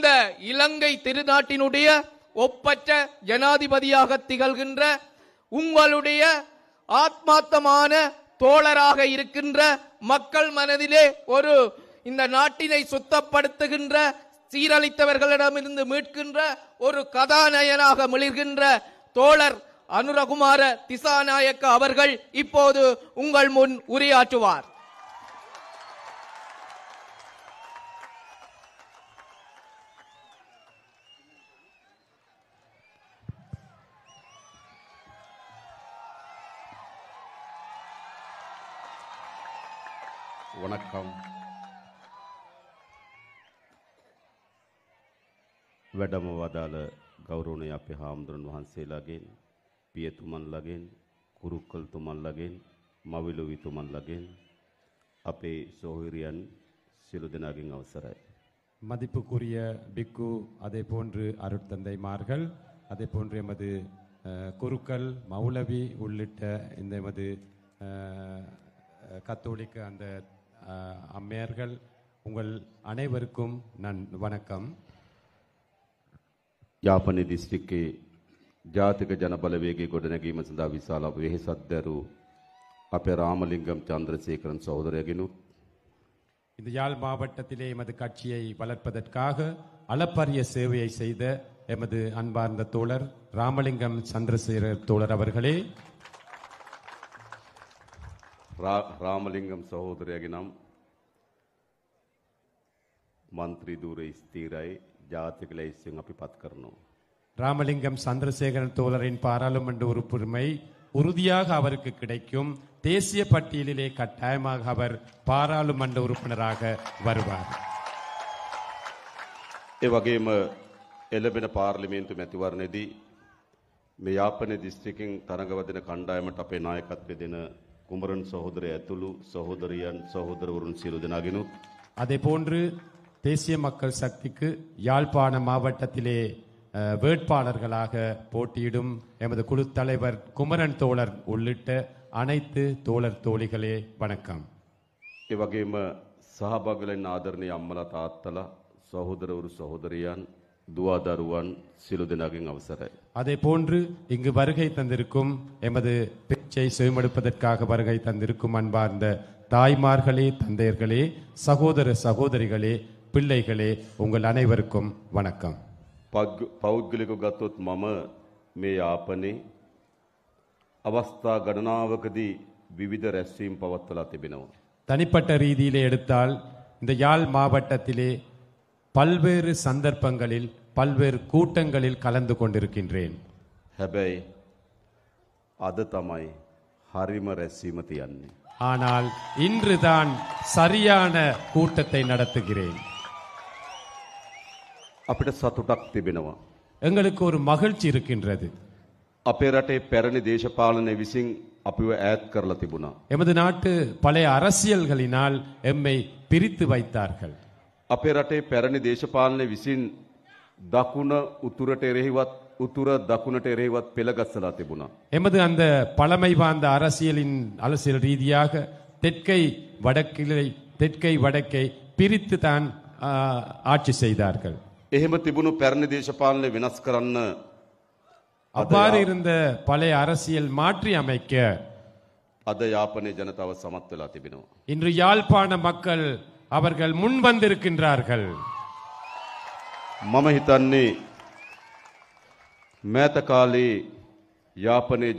இந்த இலங்கை திருநாட்டினுடைய ஒப்பற்ற ஜனாதிபதியாக திகழ்கின்ற உங்களுடைய ஆத்மாத்தமான தோழராக இருக்கின்ற மக்கள் மனதிலே ஒரு இந்த நாட்டினை சுத்தப்படுத்துகின்ற சீரழித்தவர்களிடமிருந்து மீட்கின்ற ஒரு கதாநாயகனாக மிளிர்கின்ற தோழர் அனுரகுமார திசாநாயக்க அவர்கள் இப்போது உங்கள் முன் உரையாற்றுவார் වැඩම වදාළ ගෞරවනීය අපේ හාමුදුරන් වහන්සේලාගෙන් පියතුමන්ලාගෙන් කුරුක්කල්තුමන්ලාගෙන් මවිලුවිතුමන්ලාගෙන් අපේ සොහිරියන් සියලු දෙනාගෙන් අවසරයි மதிப்புக்குரிய பிக்கு அதே போன்று அருட்தந்தைமார்கள் அதே போன்று எமது குருக்கள் மௌலவி உள்ளிட்ட இந்த எமது கத்தோலிக்க அந்த அம்மையர்கள் உங்கள் அனைவருக்கும் நன் வணக்கம் යාපන දිස්ත්‍රික්කයේ ජාතික ජන බලවේගයේ ගොඩනැගීම සඳහා විශාල වෙහෙසද්දරු අපේ ராமலிங்கம் சந்திரசேகரன் சகோதரගෙනුත් இந்த யாழ் மாவட்டத்திலே எமது கட்சியை வளர்ப்பதற்காக அளப்பரிய சேவையை செய்த எமது அன்பார்ந்த தோழர் ராமலிங்கம் சந்திரசேகர் தோழர் அவர்களே ராமலிங்கம் சகோதரயாகி நாம் மந்திரி தூரை ஸ்திராய் ජාතික ලේස්සියෙන් අපි පත් කරනවා. ராமலிங்கம் சந்திரசேகரன் தோழரின் பாராளுமன்ற உறுப்புரிமை உறுதியாக அவருக்கு கிடைக்கும் தேசிய பட்டியலிலே கட்டாயமாக அவர் பாராளுமன்ற உறுப்பினராக வருவார் ඒ වගේම එළබෙන පාර්ලිමේන්තු මැතිවරණයේදී මේ යාපනයේ දිස්ත්‍රික්කෙන් තරඟවදින කණ්ඩායමට අපේ නායකත්වය දෙන குமரன் சகோதரி ඇතුළු සහෝදරියන් සහෝදරවරුන් සියලු දෙනාගෙනුත් அதே போன்று தேசிய மக்கள் சக்திக்கு யாழ்ப்பாண மாவட்டத்திலே வேட்பாளர்களாக போட்டியிடும் எமது குழு தலைவர் குமரன் தோழர் உள்ளிட்ட அனைத்து தோழர் தோழிகளே வணக்கம் இவ்வகையும் ஆதரணி ආදරණය தாத்தல சகோதர ஒரு சகோதரியான் துவாதருவான் சில தினகின் அவசர அதே போன்று இங்கு வருகை தந்திருக்கும் எமது பிச்சை சுயமெடுப்பதற்காக வருகை தந்திருக்கும் அன்பார்ந்த தாய்மார்களே தந்தையர்களே சகோதர சகோதரிகளே பிள்ளைகளே உங்கள் அனைவருக்கும் வணக்கம் மம மே මේ அவஸ்தா අවස්ථා விவித ரசியம் பவத்தலா திபினோ தனிப்பட்ட ரீதியிலே எடுத்தால் இந்த யாழ் மாவட்டத்திலே பல்வேறு சந்தர்ப்பங்களில் பல்வேறு கூட்டங்களில் கலந்து கொண்டிருக்கின்றேன் ஹெபை අද ஹரிம ரசிமதி அண்ணன் තියන්නේ. ஆனால் இன்றுதான் சரியான கூட்டத்தை நடத்துகிறேன் අපිට සතුටක් තිබෙනවා. எங்களுக்கு ஒரு மகிழ்ச்சி இருக்கின்றது අපේ රටේ පැරණි දේශපාලනය විසින් අපිව ඈත් කරලා තිබුණා. எமது நாட்டு பழைய அரசியல்களினால் எம்மை பிரித்து வைத்தார்கள் අපේ රටේ පැරණි දේශපාලනය විසින් දකුණ උතුරට එරෙහිවත් උතුර දකුණට එරෙහිවත් පෙළගස්සලා තිබුණා. எமது அந்த பழமை வாய்ந்த அரசியலின் அரசியல் ரீதியாக தெற்கை வடக்கிலை தெற்கை வடக்கை பிரித்து தான் ஆட்சி செய்தார்கள் එහෙම තිබුණු පැරණි දේශපාලනය වෙනස් කරන්න අපාර இருந்த பழைய அரசியல் மாற்றி அமைக்க අද යාපනයේ ජනතාව සමත් වෙලා තිබෙනවා. இன்று யாழ்ப்பாண மக்கள் அவர்கள் முன் வந்திருக்கின்றார்கள் මම හිතන්නේ මෑත කාලේ යාපනයේ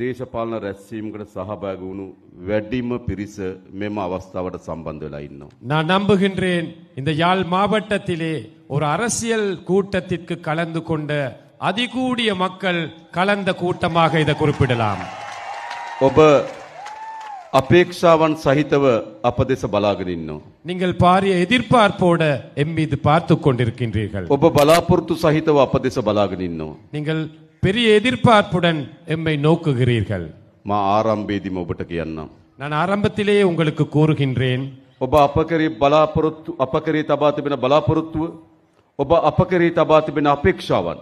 தேசபாலன රැස්වීමකට සහභාගී වුණු වැඩිම පිරිස මෙම අවස්ථාවට සම්බන්ධ වෙලා நான் நம்புகின்றேன் இந்த யாழ் மாவட்டத்திலே ஒரு அரசியல் கூட்டத்திற்கு கலந்து கொண்ட அதிகூடிய மக்கள் கலந்த கூட்டமாக இதை குறிப்பிடலாம். ඔබ அபேக்ஷாவன் සහිතව අප දෙස බලාගෙන நீங்கள் பாரிய எதிர்பார்ப்போட எம்மீது பார்த்து கொண்டிருக்கின்றீர்கள். ඔබ பலாபுரத்து සහිතව අප දෙස බලාගෙන நீங்கள் பெரிய எதிர்பார்ப்புடன் எம்மை நோக்குகிறீர்கள் மா ஆறாம் பேதி ඔබට எண்ணம் நான் ஆரம்பத்திலேயே உங்களுக்கு கூறுகின்றேன் ஒப்ப அப்பகரி பலாபுரத்து බලාපොරොත්තු தபாத்து කරේ பலாபுரத்து ஒப்ப බලාපොරොත්තුව தபாத்து අප அபேக்ஷாவன்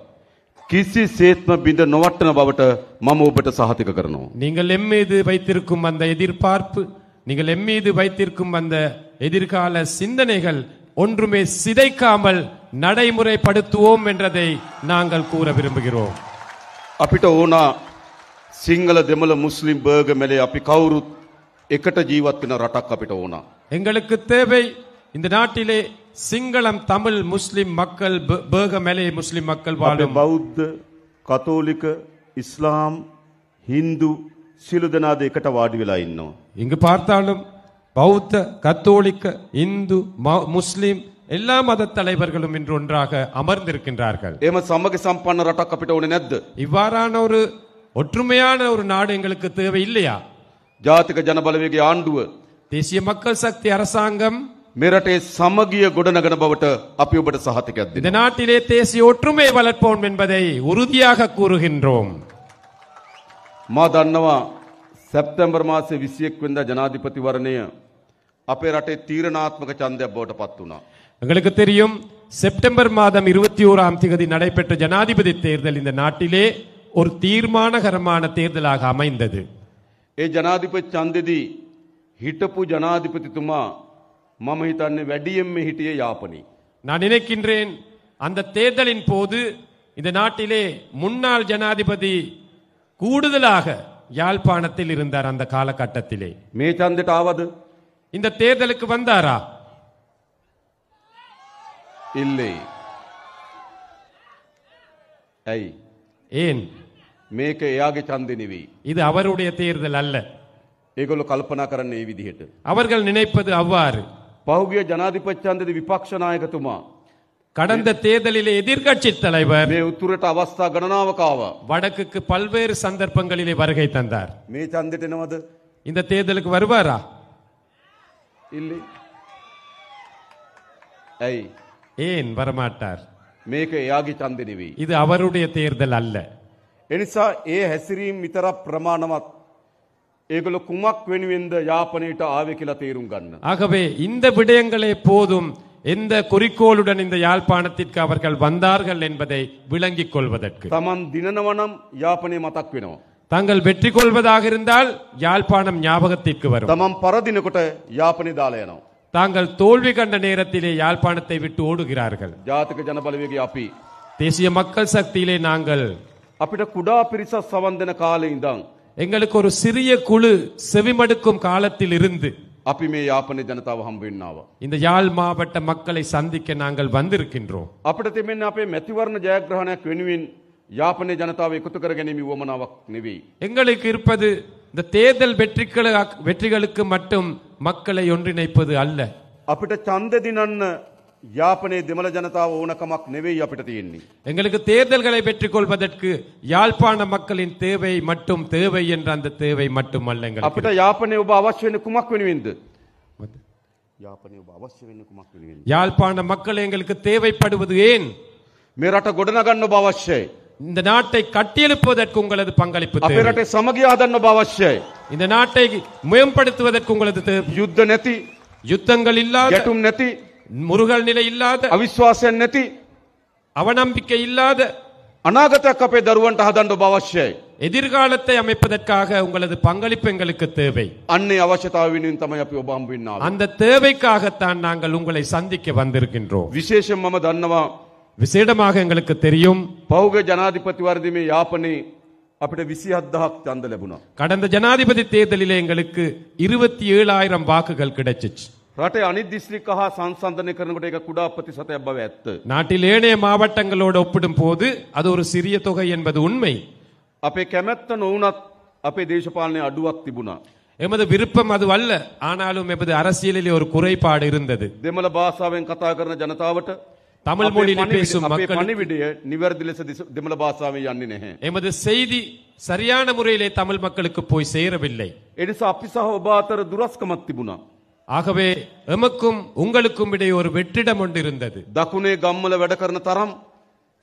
கிசி சேத்ம பிந்த කිසිසේත්ම பாவட்ட மாம බවට මම கரணும் நீங்கள் எம் நீங்கள் எம்மீது வைத்திருக்கும் அந்த எதிர்பார்ப்பு நீங்கள் எம்மீது வைத்திருக்கும் அந்த எதிர்கால சிந்தனைகள் ஒன்றுமே சிதைக்காமல் நடைமுறைப்படுத்துவோம் என்றதை நாங்கள் கூற விரும்புகிறோம் අපිට ඕනා සිංහල දෙමළ මුස්ලිම් බර්ග මැලේ අපි කවුරුත් එකට ජීවත් වෙන රටක් අපිට ඕනා. எங்களுக்கு தேவை இந்த நாட்டிலே சிங்களம் தமிழ் முஸ்லிம் மக்கள் பேகமலே முஸ்லிம் மக்கள் வாழும் බෞද්ධ කතෝලික ඉස්ලාම් හින්දු සිලු දෙනාද එකට වාඩි වෙලා ඉන්නවා. இங்கு பார்த்தாலும் பௌத்த கத்தோலிக்க இந்து முஸ்லிம் எல்லா மத தலைவர்களும் இன்று ஒன்றாக அமர்ந்திருக்கின்றார்கள் එහෙම සමග சம்பன்ன රටක් අපිට ඕනේ இவ்வாறான ஒரு ஒற்றுமையான ஒரு நாடு எங்களுக்கு தேவை இல்லையா ජාතික ජනබලවේගයේ ආණ්ඩුව தேசிய மக்கள் சக்தி அரசாங்கம் மிரட்டை சமகிய සමගිය ගොඩනගන බවට අපි இந்த நாட்டிலே தேசிய ஒற்றுமையை வளர்ப்போம் என்பதை உறுதியாக கூறுகின்றோம் මා දන්නවා සැප්තැම්බර් මාසේ 21 වෙනිදා ජනාධිපතිවරණය අපේ රටේ තීරණාත්මක ඡන්දයක් බවට எங்களுக்கு தெரியும் செப்டம்பர் மாதம் இருபத்தி ஓராம் தேதி நடைபெற்ற ஜனாதிபதி தேர்தல் இந்த நாட்டிலே ஒரு தீர்மானகரமான தேர்தலாக அமைந்தது ஏ ஜனாதிபதி சந்ததி ஹிட்டப்பு ஜனாதிபதி துமா හිතන්නේ වැඩියෙන් මේ හිටියේ யாப்பனி நான் நினைக்கின்றேன் அந்த தேர்தலின் போது இந்த நாட்டிலே முன்னாள் ஜனாதிபதி கூடுதலாக யாழ்ப்பாணத்தில் இருந்தார் அந்த காலகட்டத்திலே மே ඡන්දෙට இந்த தேர்தலுக்கு வந்தாரா? இல்லை ஐ ஏன் මේක එයාගේ ඡන්දෙනෙවී. இது அவருடைய தேர்தல் அல்ல. ඒගොල්ලෝ கல்பனா கரன் මේ විදිහට. அவர்கள் நினைப்பது அவ்வாறு. පහුගිය ஜனாதிபதி ඡන්දෙදි විපක්ෂ නායකතුමා கடந்த தேர்தலிலே எதிர்கட்சி தலைவர் மே උතුරට අවස්ථා ගණනාවක ආවා. வடக்குக்கு பல்வேறு சந்தர்ப்பங்களிலே வருகை தந்தார். மே ඡන්දෙට එනවද? இந்த தேர்தலுக்கு வருவாரா? இல்லை. ஐ ஏன் வரமாட்டார் மேக யாகி ඡන්දෙනෙවෙයි. இது அவருடைய தேர்தல் அல்ல. எனிசா ஏ ஹெசிரீம் இதர பிரமாணமா ඒගොල්ල குமக் වෙනුවෙන්ද යාපනයට ආවේ කියලා තේරුම් ஆகவே இந்த விடயங்களே போதும் எந்த குறிக்கோளுடன் இந்த யாழ்ப்பாணத்திற்கு அவர்கள் வந்தார்கள் என்பதை விளங்கிக் கொள்வதற்கு தமன் தினனவனம் யாப்பனே මතක් වෙනවා. தாங்கள் வெற்றி கொள்வதாக இருந்தால் யாழ்ப்பாணம் ஞாபகத்திற்கு வரும் තමන් පරදිනකොට යාපනය දාලා தாங்கள் தோல்வி கண்ட நேரத்திலே யாழ்ப்பாணத்தை விட்டு ஓடுகிறார்கள் ஜாத்துக்கு ජනබලවේග அப்பி தேசிய மக்கள் சக்தியிலே நாங்கள் අපිට குடா பிரிச சவந்தன දෙන எங்களுக்கு ஒரு சிறிய குழு செவிமடுக்கும் காலத்தில் இருந்து அப்பிமே யாப்பனை ஜனதாவகம் ජනතාව இந்த யாழ் மாவட்ட மக்களை சந்திக்க நாங்கள் வந்திருக்கின்றோம் அப்படத்தை තිබෙන අපේ මැතිවරණ ජයග්‍රහණයක් වෙනුවෙන් යාපනය ජනතාව එකතු කර ගැනීම වමනාවක් எங்களுக்கு இருப்பது இந்த தேர்தல் வெற்றிகளுக்கு வெற்றிகளுக்கு மட்டும் மக்களை ஒன்றிணைப்பது அல்ல அப்பிட்ட ඡන්ද දිනන්න යාපනයේ දෙමළ ජනතාව ඕනකමක් නෙවෙයි අපිට තියෙන්නේ. எங்களுக்கு தேர்தல்களை பெற்றுக்கொள்வதற்கு யாழ்ப்பாண மக்களின் தேவை மட்டும் தேவை என்ற அந்த தேவை மட்டும் அல்ல எங்கள் அப்பிட்ட ඔබ අවශ්‍ය அவசியம் කුමක් වෙනුවෙන්ද? යාපනයේ ඔබ අවශ්‍ය யாழ்ப்பாண மக்கள் எங்களுக்கு தேவைப்படுவது ஏன் මේ රට ගොඩනගන්න ඔබ இந்த நாட்டை கட்டியெழுப்புவதற்கு உங்களது பங்களிப்பு අපේ தேவை. රටේ இந்த நாட்டை மேம்படுத்துவதற்கு உங்களது யுத்த நெத்தி யுத்தங்கள் இல்லாத நெத்தி முருகல் நிலை இல்லாத அவிசுவாச நெத்தி அவநம்பிக்கை இல்லாத அநாகத்தக்கு அப்பே தருவன்ட ஹதண்டு அவசியம் எதிர்காலத்தை அமைப்பதற்காக உங்களது பங்களிப்பு எங்களுக்கு தேவை அன்னை அவசியதாவின் தமையப்பி அப்பி அந்த தேவைக்காகத்தான் நாங்கள் உங்களை சந்திக்க வந்திருக்கின்றோம் விசேஷம் மமது தன்னவா விசேடமாக எங்களுக்கு தெரியும் பௌக ஜனாதிபதி வர்திமே யாப்பனி அப்படி விசி අත්දහක් චන්ද ලැබුණා. கடந்த ஜனாதிபதி தேர்தலில் எங்களுக்கு இருபத்தி ஏழாயிரம் வாக்குகள் கிடைச்சிச்சு රටේ අනිත් දිස්ත්‍රික්ක හා සංසන්ධනය කරනකොට ඒක කුඩා ප්‍රතිශතයක් බව நாட்டில் ஏனைய மாவட்டங்களோடு ஒப்பிடும் போது அது ஒரு சிறிய தொகை என்பது உண்மை அப்பே කැමැත්ත නොවනත් அப்பே දේශපාලනය අඩුවක් තිබුණා. எமது விருப்பம் அது அல்ல ஆனாலும் எமது அரசியலிலே ஒரு குறைபாடு இருந்தது திமல பாசாவின் කතා කරන தமிழ் மொழியில் பேசும் மக்கள் பணிவிடைய செய்தி சரியான முறையிலே தமிழ் மக்களுக்கு போய் சேரவில்லை. ஆகவே எமக்கும் உங்களுக்கும் இடையே ஒரு வெற்றிடம் ஒன்று இருந்தது. දකුණේ ගම්වල தரம்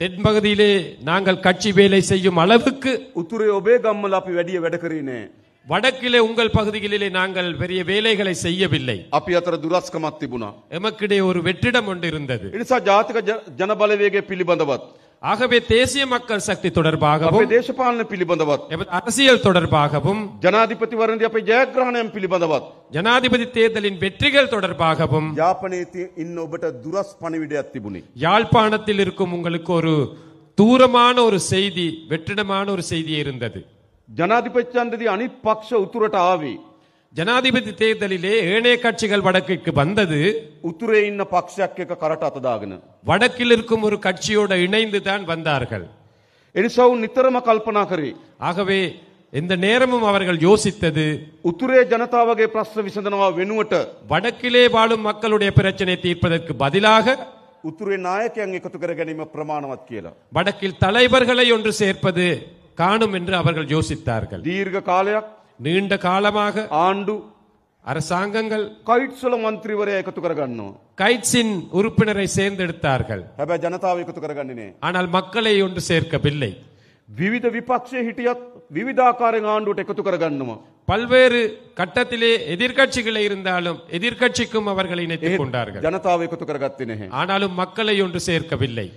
தென்பகுதியிலே நாங்கள் கட்சி வேலை செய்யும் அளவுக்கு உத்துரை ஒபே கம்மல் அப்படி வெடிய වැඩ வடக்கிலே உங்கள் பகுதிகளிலே நாங்கள் பெரிய வேலைகளை செய்யவில்லை අපි අතර දුරස්කමක් තිබුණා. எமக்கிடையே ஒரு வெற்றிடம் ஒன்று இருந்தது. ඒ නිසා ජාතික ජනබලවේගය පිළිබඳවත් ஆகவே தேசிய மக்கள் சக்தி தொடர்பாகவும் අපේ දේශපාලන පිළිබඳවත් அரசியல் தொடர்பாகவும் ஜனாதிபதி ජනාධිපතිවරණදී අපේ ජයග්‍රහණයන් පිළිබඳවත් ஜனாதிபதி தேர்தலின் வெற்றிகள் தொடர்பாகவும் යාපනයේ ඉන්න ඔබට දුරස් පණිවිඩයක් யாழ்ப்பாணத்தில் இருக்கும் உங்களுக்கு ஒரு தூரமான ஒரு செய்தி வெற்றிடமான ஒரு செய்தி இருந்தது ජනාධිපත්‍යන්දදී අනිත් පක්ෂ උතුරට ஆவி ஜனாதிபதி தேர்தலிலே ஏனைய கட்சிகள் வடக்கிற்கு வந்தது උතුරේ ඉන්න පක්ෂයක් வடக்கில் இருக்கும் ஒரு கட்சியோட இணைந்து தான் வந்தார்கள். එනිසා ඔවුන් නිතරම ஆகவே எந்த நேரமும் அவர்கள் யோசித்தது උතුරේ ජනතාවගේ ප්‍රශ්න විසඳනවා වෙනුවට வடக்கிலே வாழும் மக்களுடைய பிரச்சனை தீர்ப்பதற்கு பதிலாக උතුරේ නායකයන් එකතු කර ගැනීම ප්‍රමාණවත් வடக்கில் தலைவர்களை ஒன்று சேர்ப்பது காணும் என்று அவர்கள் யோசித்தார்கள் தீர்க்க கால நீண்ட காலமாக ஆண்டு அரசாங்கங்கள் කයිට්සුල මන්ත්‍රීවරයා එකතු කරගන්නවා. கைட்ஸின் உறுப்பினரை சேர்ந்தெடுத்தார்கள் හැබැ ජනතාව එකතු ஆனால் மக்களை ஒன்று சேர்க்கவில்லை விவித විපක්ෂය හිටියත් විවිධාකාරෙන් ආණ්ඩුවට එකතු பல்வேறு கட்டத்திலே எதிர்கட்சிகளை இருந்தாலும் எதிர்க்கட்சிக்கும் அவர்கள் இணைத்துக் கொண்டார்கள் ஜனதாவை එකතු ஆனாலும் மக்களை ஒன்று சேர்க்கவில்லை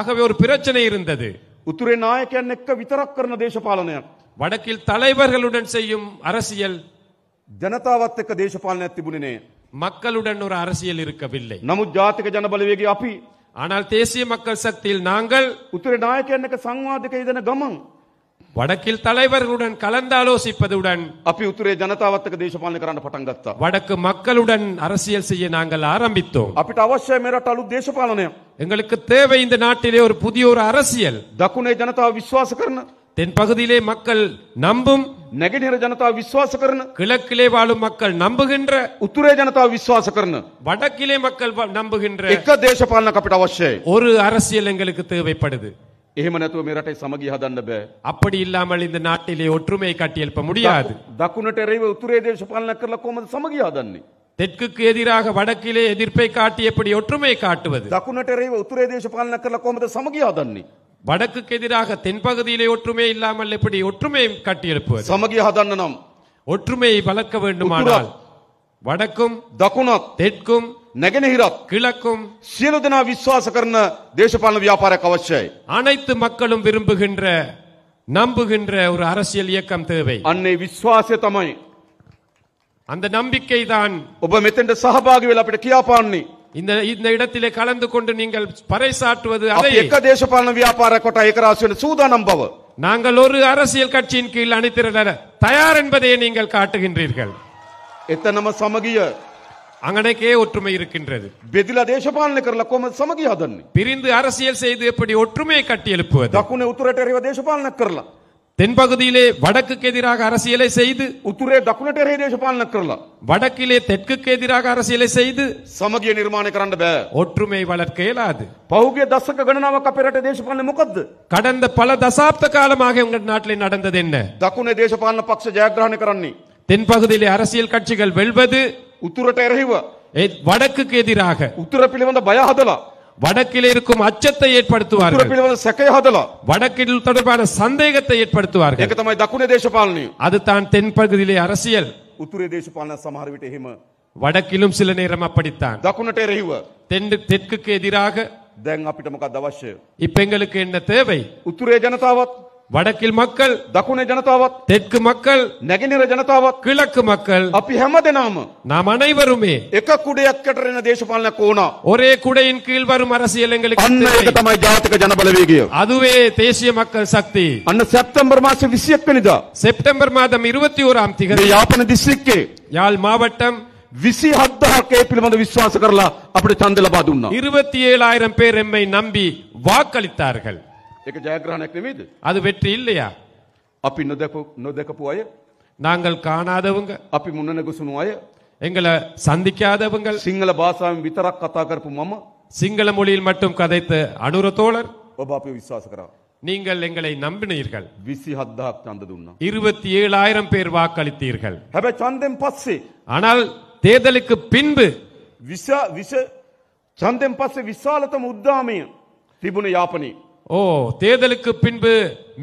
ஆகவே ஒரு பிரச்சனை இருந்தது උතුරේ නායකයන් එක්ක විතරක් කරන දේශපාලනයක්. வடக்கில் தலைவர்களுடன் செய்யும் அரசியல் ජනතාවත් එක්ක දේශපාලනයක් තිබුණේ නෑ. மக்களுடன் ஒரு அரசியல் இருக்கவில்லை. නමුත් ජාතික ජනබලවේගයේ අපි ஆனால் தேசிய மக்கள் சக்தியில் நாங்கள் උතුරේ නායකයන් එක්ක සංවාදයක යෙදෙන வடக்கில் தலைவர்களுடன் கலந்தாலோசிப்பதுடன் අපි උතුරේ ජනතාවත් එක්ක දේශපාලනය කරන්න පටන් ගත්තා. வடக்கு மக்களுடன் அரசியல் செய்ய நாங்கள் ஆரம்பித்தோம். අපිට அவசியம் මේ தேசபாலனையும் எங்களுக்கு தேவை இந்த நாட்டிலே ஒரு புதிய ஒரு அரசியல். දකුණේ ஜனதா විශ්වාස தென் பகுதியிலே மக்கள் நம்பும் நெகடிர ஜனதா விசுவாச கிழக்கிலே வாழும் மக்கள் நம்புகின்ற உத்துரே ஜனதா விசுவாச வடக்கிலே மக்கள் நம்புகின்ற எக்க தேசபாலன கப்பிட அவசியம் ஒரு அரசியல் எங்களுக்கு தேவைப்படுது එහෙම නැතුව මේ රටේ සමගිය හදන්න බෑ. அப்படி இல்லாமல் இந்த நாட்டிலே ஒற்றுமையை கட்டியெழுப்ப முடியாது. දකුණට එරෙහිව උතුරේ දේශපාලනයක් කරලා කොහොමද සමගිය හදන්නේ? தெற்குக்கு எதிராக வடக்கிலே எதிர்ப்பை காட்டி எப்படி ஒற்றுமையை காட்டுவது? දකුණට එරෙහිව උතුරේ දේශපාලනයක් කරලා කොහොමද සමගිය හදන්නේ? வடக்குக்கு எதிராக தென்பகுதியிலே ஒற்றுமை இல்லாமல் எப்படி ஒற்றுமையை கட்டியெழுப்புவது? සමගිය හදන්න ஒற்றுமையை வளர்க்க வேண்டுமானால் வடக்கும் දකුණත් தெற்கும் නැගෙනහිරත් கிழக்கும் සියලු දෙනා විශ්වාස කරන දේශපාලන ව්‍යාපාරයක් அனைத்து மக்களும் விரும்புகின்ற நம்புகின்ற ஒரு அரசியல் இயக்கம் தேவை. அன்னை විශ්වාසය තමයි அந்த நம்பிக்கை தான் ඔබ මෙතෙන්ට සහභාගි වෙලා අපිට කියාපාන්නේ இந்த இந்த இடத்திலே கலந்து கொண்டு நீங்கள் பறைசாற்றுவது அதை අපි එක දේශපාලන ව්‍යාපාරයක් කොට ඒකරාශී වෙන සූදානම් நாங்கள் ஒரு அரசியல் கட்சியின் கீழ் அணித்திரள தயார் என்பதை நீங்கள் காட்டுகின்றீர்கள் එතනම සමගිය அங்கனக்கே ஒற்றுமை இருக்கின்றது බෙදිලා දේශපාලනය කරලා කොහොමද சமகியாதன் பிரிந்து அரசியல் செய்து எப்படி ஒற்றுமையை கட்டி எழுப்புவது දකුණේ උතුරට එරෙහිව දේශපාලනයක් தென்பகுதியிலே வடக்குக்கு எதிராக அரசியலை செய்து උතුරේ දකුණට එරෙහි දේශපාලනයක් කරලා வடக்கிலே தெற்குக்கு எதிராக அரசியலை செய்து சமகிய நிர்மாணம் කරන්න බෑ. ஒற்றுமை வளர்க்க இயலாது பௌகிய දශක ගණනාවක් අපේ රටේ දේශපාලනේ கடந்த பல தசாப்த காலமாக உங்கள் நாட்டில் நடந்தது என்ன දකුණේ දේශපාලන පක්ෂ ජයග්‍රහණය කරන්නේ. தென்பகுதியிலே அரசியல் கட்சிகள் வெல்வது உத்துரட்ட எறைவ வடக்குக்கு எதிராக உத்தர வந்த பய ஹதல வடக்கில் இருக்கும் அச்சத்தை ஏற்படுத்துவார்கள் வடக்கில் தொடர்பான சந்தேகத்தை ஏற்படுத்துவார்கள் அது தான் தென்பகுதியிலே அரசியல் උතුරේ දේශපාලන සමහර විට வடக்கிலும் சில සිල නේරම අපිටාන් දකුණට தென் தெற்குக்கு எதிராக දැන් අපිට මොකක්ද අවශ්‍ය இப்ப எங்களுக்கு என்ன தேவை උතුරේ ජනතාවත් வடக்கில் மக்கள் දකුණේ ජනතාවත් தெற்கு மக்கள் නැගෙනහිර ජනතාවත් கிழக்கு மக்கள் අපි හැමදෙනාම நாம் அனைவருமே එක කුඩයක්කට රෙන දේශපාලනයක් ඕනා ஒரே குடையின் கீழ் வரும் அரசியல் எங்களுக்கு අන්න ඒක තමයි ජාතික ජනබලවේගය அதுவே தேசிய மக்கள் சக்தி අන්න සැප්තැම්බර් මාසේ 21 වෙනිදා செப்டம்பர் மாதம் 21ஆம் திகதி මේ යාපන දිස්ත්‍රික්කේ யாழ் மாவட்டம் විසි හත්දහකේ පිළිබඳ විශ්වාස කරලා අපට චන්ද ලබා දුන්නා. இருபத்தி ஏழாயிரம் பேர் எம்மை நம்பி வாக்களித்தார்கள் ඒක ජයග්‍රහණයක් නෙමේද? அது வெற்றி இல்லையா? අපි නොදකපු නොදකපු අය நாங்கள் காணாதவங்க අපි මුණ නැගසුණු අය எங்களை சந்திக்காதவங்கள் සිංහල භාෂාවෙන් විතරක් කතා කරපු මම சிங்கள மொழியில் மட்டும் கதைத்த அனுர தோழர் ඔබ අපි විශ්වාස කරා நீங்கள் எங்களை நம்பினீர்கள் විසිහත්දාක් චන්ද දුන්නා இருபத்தி ஏழாயிரம் பேர் வாக்களித்தீர்கள் හැබැයි சந்தம் පස්සේ ஆனால் தேர்தலுக்கு பின்பு විස විස චන්දෙන් පස්සේ விசாலத்தம் උද්දාමය තිබුණ යාපනයේ ஓ தேர்தலுக்கு பின்பு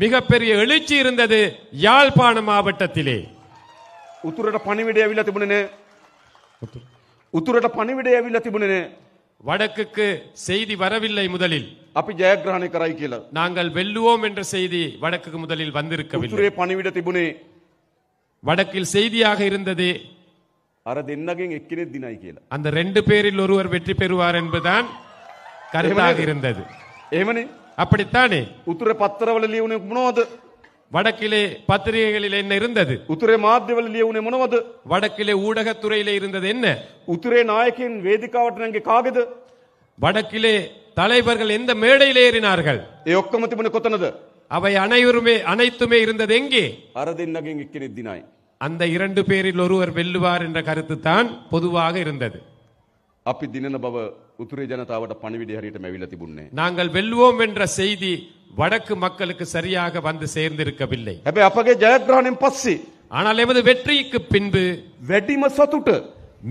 மிகப்பெரிய எழுச்சி இருந்தது யாழ்ப்பாண மாவட்டத்திலே உத்துரட பணிவிடைய ඇවිල්ලා තිබුණනේ உத்துரட பணிவிடைய ඇවිල්ලා තිබුණනේ வடக்குக்கு செய்தி வரவில்லை முதலில் අපි ජයග්‍රහණය කරයි நாங்கள் வெல்லுவோம் என்ற செய்தி வடக்குக்கு முதலில் வந்திருக்கவில்லை பணிவிட පණිවිඩ வடக்கில் செய்தியாக இருந்தது අර දෙන්නගෙන් එක්කෙනෙක් දිනයි அந்த ரெண்டு பேரில் ஒருவர் வெற்றி பெறுவார் என்பதுதான் கருத்தாக இருந்தது එහෙමනේ அப்படித்தானே උතුර පත්තරවල உனக்கு මොනවද? வடக்கிலே பத்திரிகைகளில் என்ன இருந்தது உத்துரை මාධ්‍යවල ලියුණේ මොනවද? வடக்கிலே ஊடகத்துறையிலே இருந்தது என்ன உத்துரை நாயகின் වේදිකාවට නැංගේ காகுது வடக்கிலே தலைவர்கள் எந்த மேடையில் ஏறினார்கள் ඒ ඔක්කොම තිබුණේ அவை அனைவருமே அனைத்துமே இருந்தது எங்கே අර දෙන්නගෙන් එක්කෙනෙක් அந்த இரண்டு பேரில் ஒருவர் வெல்லுவார் என்ற கருத்து தான் பொதுவாக இருந்தது அப்படி தினபவ උතුරේ ජනතාවට පණිවිඩය හරියටම ඇවිල්ලා තිබුණේ நாங்கள் வெல்வோம் என்ற செய்தி வடக்கு மக்களுக்கு சரியாக வந்து சேர்ந்திருக்கவில்லை அப்போ අපගේ ජයග්‍රහණයෙන් පස්සේ ஆனால் எமது வெற்றிக்கு பின்பு வெட்டிம සතුට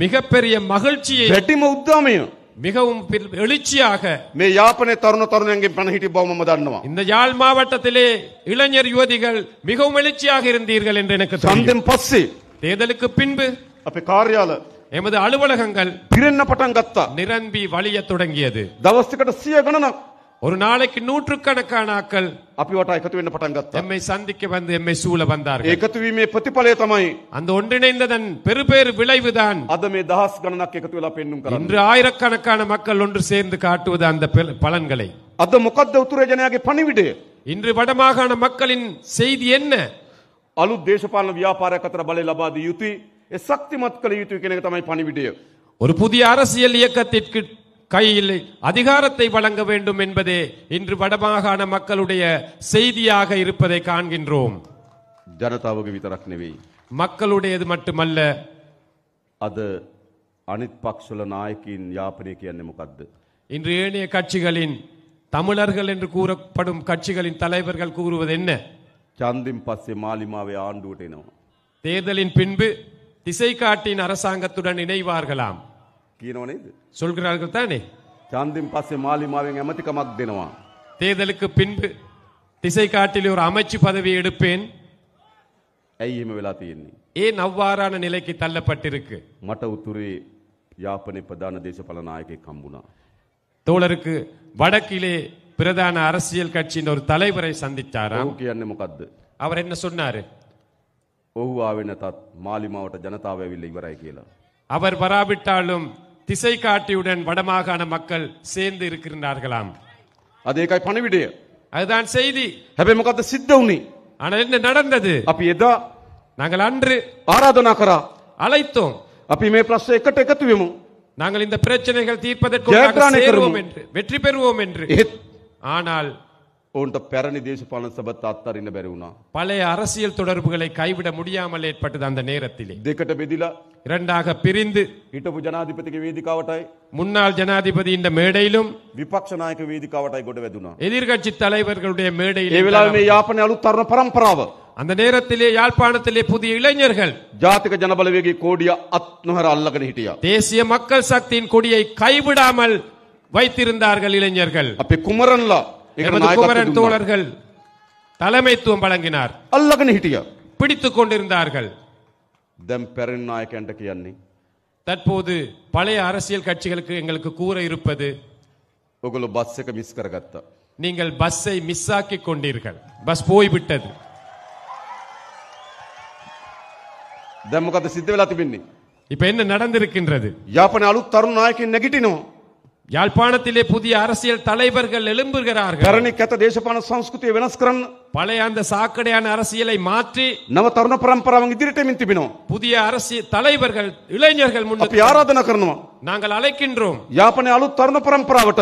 மிகப்பெரிய மகிழ்ச்சியை வெட்டிம உத்தாமையும் மிகவும் பெரு- எழுச்சியாக மே යාපනයේ තරුණ තරුණයන්ගෙන් எங்கே பணகிட்டு බව මම இந்த யாழ் மாவட்டத்திலே இளைஞர் யுவதிகள் மிகவும் எழுச்சியாக இருந்தீர்கள் என்று எனக்கு தெரியும். සන්දෙන් පස්සේ தேர்தலுக்கு பின்பு අපේ කාර්යාල එමද අලුවලකංගල් පිරෙන්න්න පටන් ගත්තා නිරන්බී වලිය தொடங்கியது දවස්තිකට සිය ගණනක් ஒரு நாளைக்கு நூற்றுக்கணக்கான ஆக்கள் අපි වට එකතු වෙන්න පටන් ගත්තා. එම්මේ සන්දික්ක බඳ එම්මේ සූල බඳාරක. එකතු වීමේ ප්‍රතිඵලය තමයි அந்த ஒன்றிணைந்ததன் பெருபேறு விளைவுதான். අද මේ දහස් ගණනක් එකතු වෙලා පෙන්눔 කරන්නේ. இன்று ஆயிரக்கணக்கான மக்கள் ஒன்று சேர்ந்து காட்டுவது அந்த பலன்களை. අද මොකද්ද උතුරේ ජනයාගේ පණිවිඩය? இன்று வடமாகாண மக்களின் செய்தி என்ன? අලුත් දේශපාලන ව්‍යාපාරයක් අතර බලය ලබා දිය යුතුයි. சக்தி மக்களை යුතු කෙනෙක තමයි ஒரு புதிய அரசியல் இயக்கத்திற்கு கையில் அதிகாரத்தை வழங்க வேண்டும் என்பதே இன்று வடமாகாண மக்களுடைய செய்தியாக இருப்பதை காண்கின்றோம் ජනතාවගේ විතරක් නෙවෙයි. மக்களுடையது மட்டுமல்ல அது අනිත් පක්ෂල නායකින් යාපනය කියන්නේ මොකද්ද? இன்று ஏனைய கட்சிகளின் தமிழர்கள் என்று கூறப்படும் கட்சிகளின் தலைவர்கள் கூறுவது என்ன? சந்திம் பஸ்ஸே மாலிமாவை ஆண்டு தேர்தலின் பின்பு திசை காட்டின் அரசாங்கத்துடன் இணைவார்களாம் சொல்கிறார்கள் தானே චන්දින් පස්සේ මාලිමාවෙන් ඇමතිකමක් தேர்தலுக்கு பின்பு திசை காட்டில் ஒரு அமைச்சு பதவி எடுப்பேன் ஏன் அவ்வாறான நிலைக்கு தள்ளப்பட்டிருக்கு மட்டவுத்துறை උතුරේ යාපනයේ ප්‍රධාන දේශපාලන தோழருக்கு வடக்கிலே பிரதான அரசியல் கட்சியின் ஒரு தலைவரை சந்தித்தாராம் அவர் என்ன சொன்னாரு ඔහු ආවේ மாலி மாவட்ட මාවට ජනතාව ඇවිල්ලා அவர் வராவிட்டாலும் திசை காட்டியுடன் வடமாகாண மக்கள் சேர்ந்து இருக்கின்றார்களாம் அது ඒකයි පණිවිඩය. அதுதான் செய்தி. හැබැයි මොකද්ද சித்த වුනේ? ஆனால் என்ன நடந்தது? අපි එදා நாங்கள் அன்று ஆராதனா அழைத்தோம். අපි මේ ප්‍රශ්නේ එකට එකතු நாங்கள் இந்த பிரச்சனைகள் தீர்ப்பதற்கு வெற்றி பெறுவோம் என்று ஆனால் ඔවුන්ට பெரணி දේශපාලන සබත් අත්තරින්න බැරි වුණා. பழைய அரசியல் தொடர்புகளை கைவிட முடியாமல் ஏற்பட்டது அந்த நேரத்திலே දෙකට බෙදිලා இரண்டாக பிரிந்து හිටපු ජනාධිපතිගේ වේදිකාවටයි முன்னாள் ஜனாதிபதி இந்த மேடையிலும் විපක්ෂ නායක වේදිකාවටයි ගොඩ වැදුනා. எதிர்க்கட்சி தலைவர்களுடைய மேடையில் වෙලාවේ யாப்பனை යාපනයේ අලුත් තරුණ அந்த நேரத்திலே யாழ்ப்பாணத்திலே புதிய இளைஞர்கள் ජාතික ජනබලවේගයේ කෝඩිය අත්නොහර අල්ලගෙන தேசிய மக்கள் சக்தியின் கொடியை கைவிடாமல் வைத்திருந்தார்கள் இளைஞர்கள் අපේ குமரன்ல குமரன் தோழர்கள் தலைமைத்துவம் வழங்கினார் அல்லகன் හිටිය. பிடித்துக் கொண்டிருந்தார்கள் දැම් පැරෙන් නායකන්ට කියන්නේ. தற்போது பழைய அரசியல் கட்சிகளுக்கு எங்களுக்கு கூற இருப்பது ඔගොලු බස් එක මිස් நீங்கள் பஸ்ஸை மிஸ் ஆக்கி கொண்டீர்கள் பஸ் போய்விட்டது දැම්මකද சித்த වෙලා තිබින්නේ. இப்ப என்ன நடந்திருக்கின்றது யாப்பனாலும் தருண் තරුණ නායකෙන් யாழ்ப்பாணத்திலே புதிய அரசியல் தலைவர்கள் எழும்புகிறார்கள் කරණිකත දේශපාලන සංස්කෘතිය වෙනස් කරන්න பழைய அந்த சாக்கடையான அரசியலை மாற்றி නව තරුණ පරම්පරාවන් ඉදිරියට එමින් තිබෙනවා புதிய அரசியல் தலைவர்கள் இளைஞர்கள் අපි முன்னுக்கு ආරාධනා நாங்கள் அழைக்கின்றோம் යාපනයේ අලුත් තරුණ පරම්පරාවට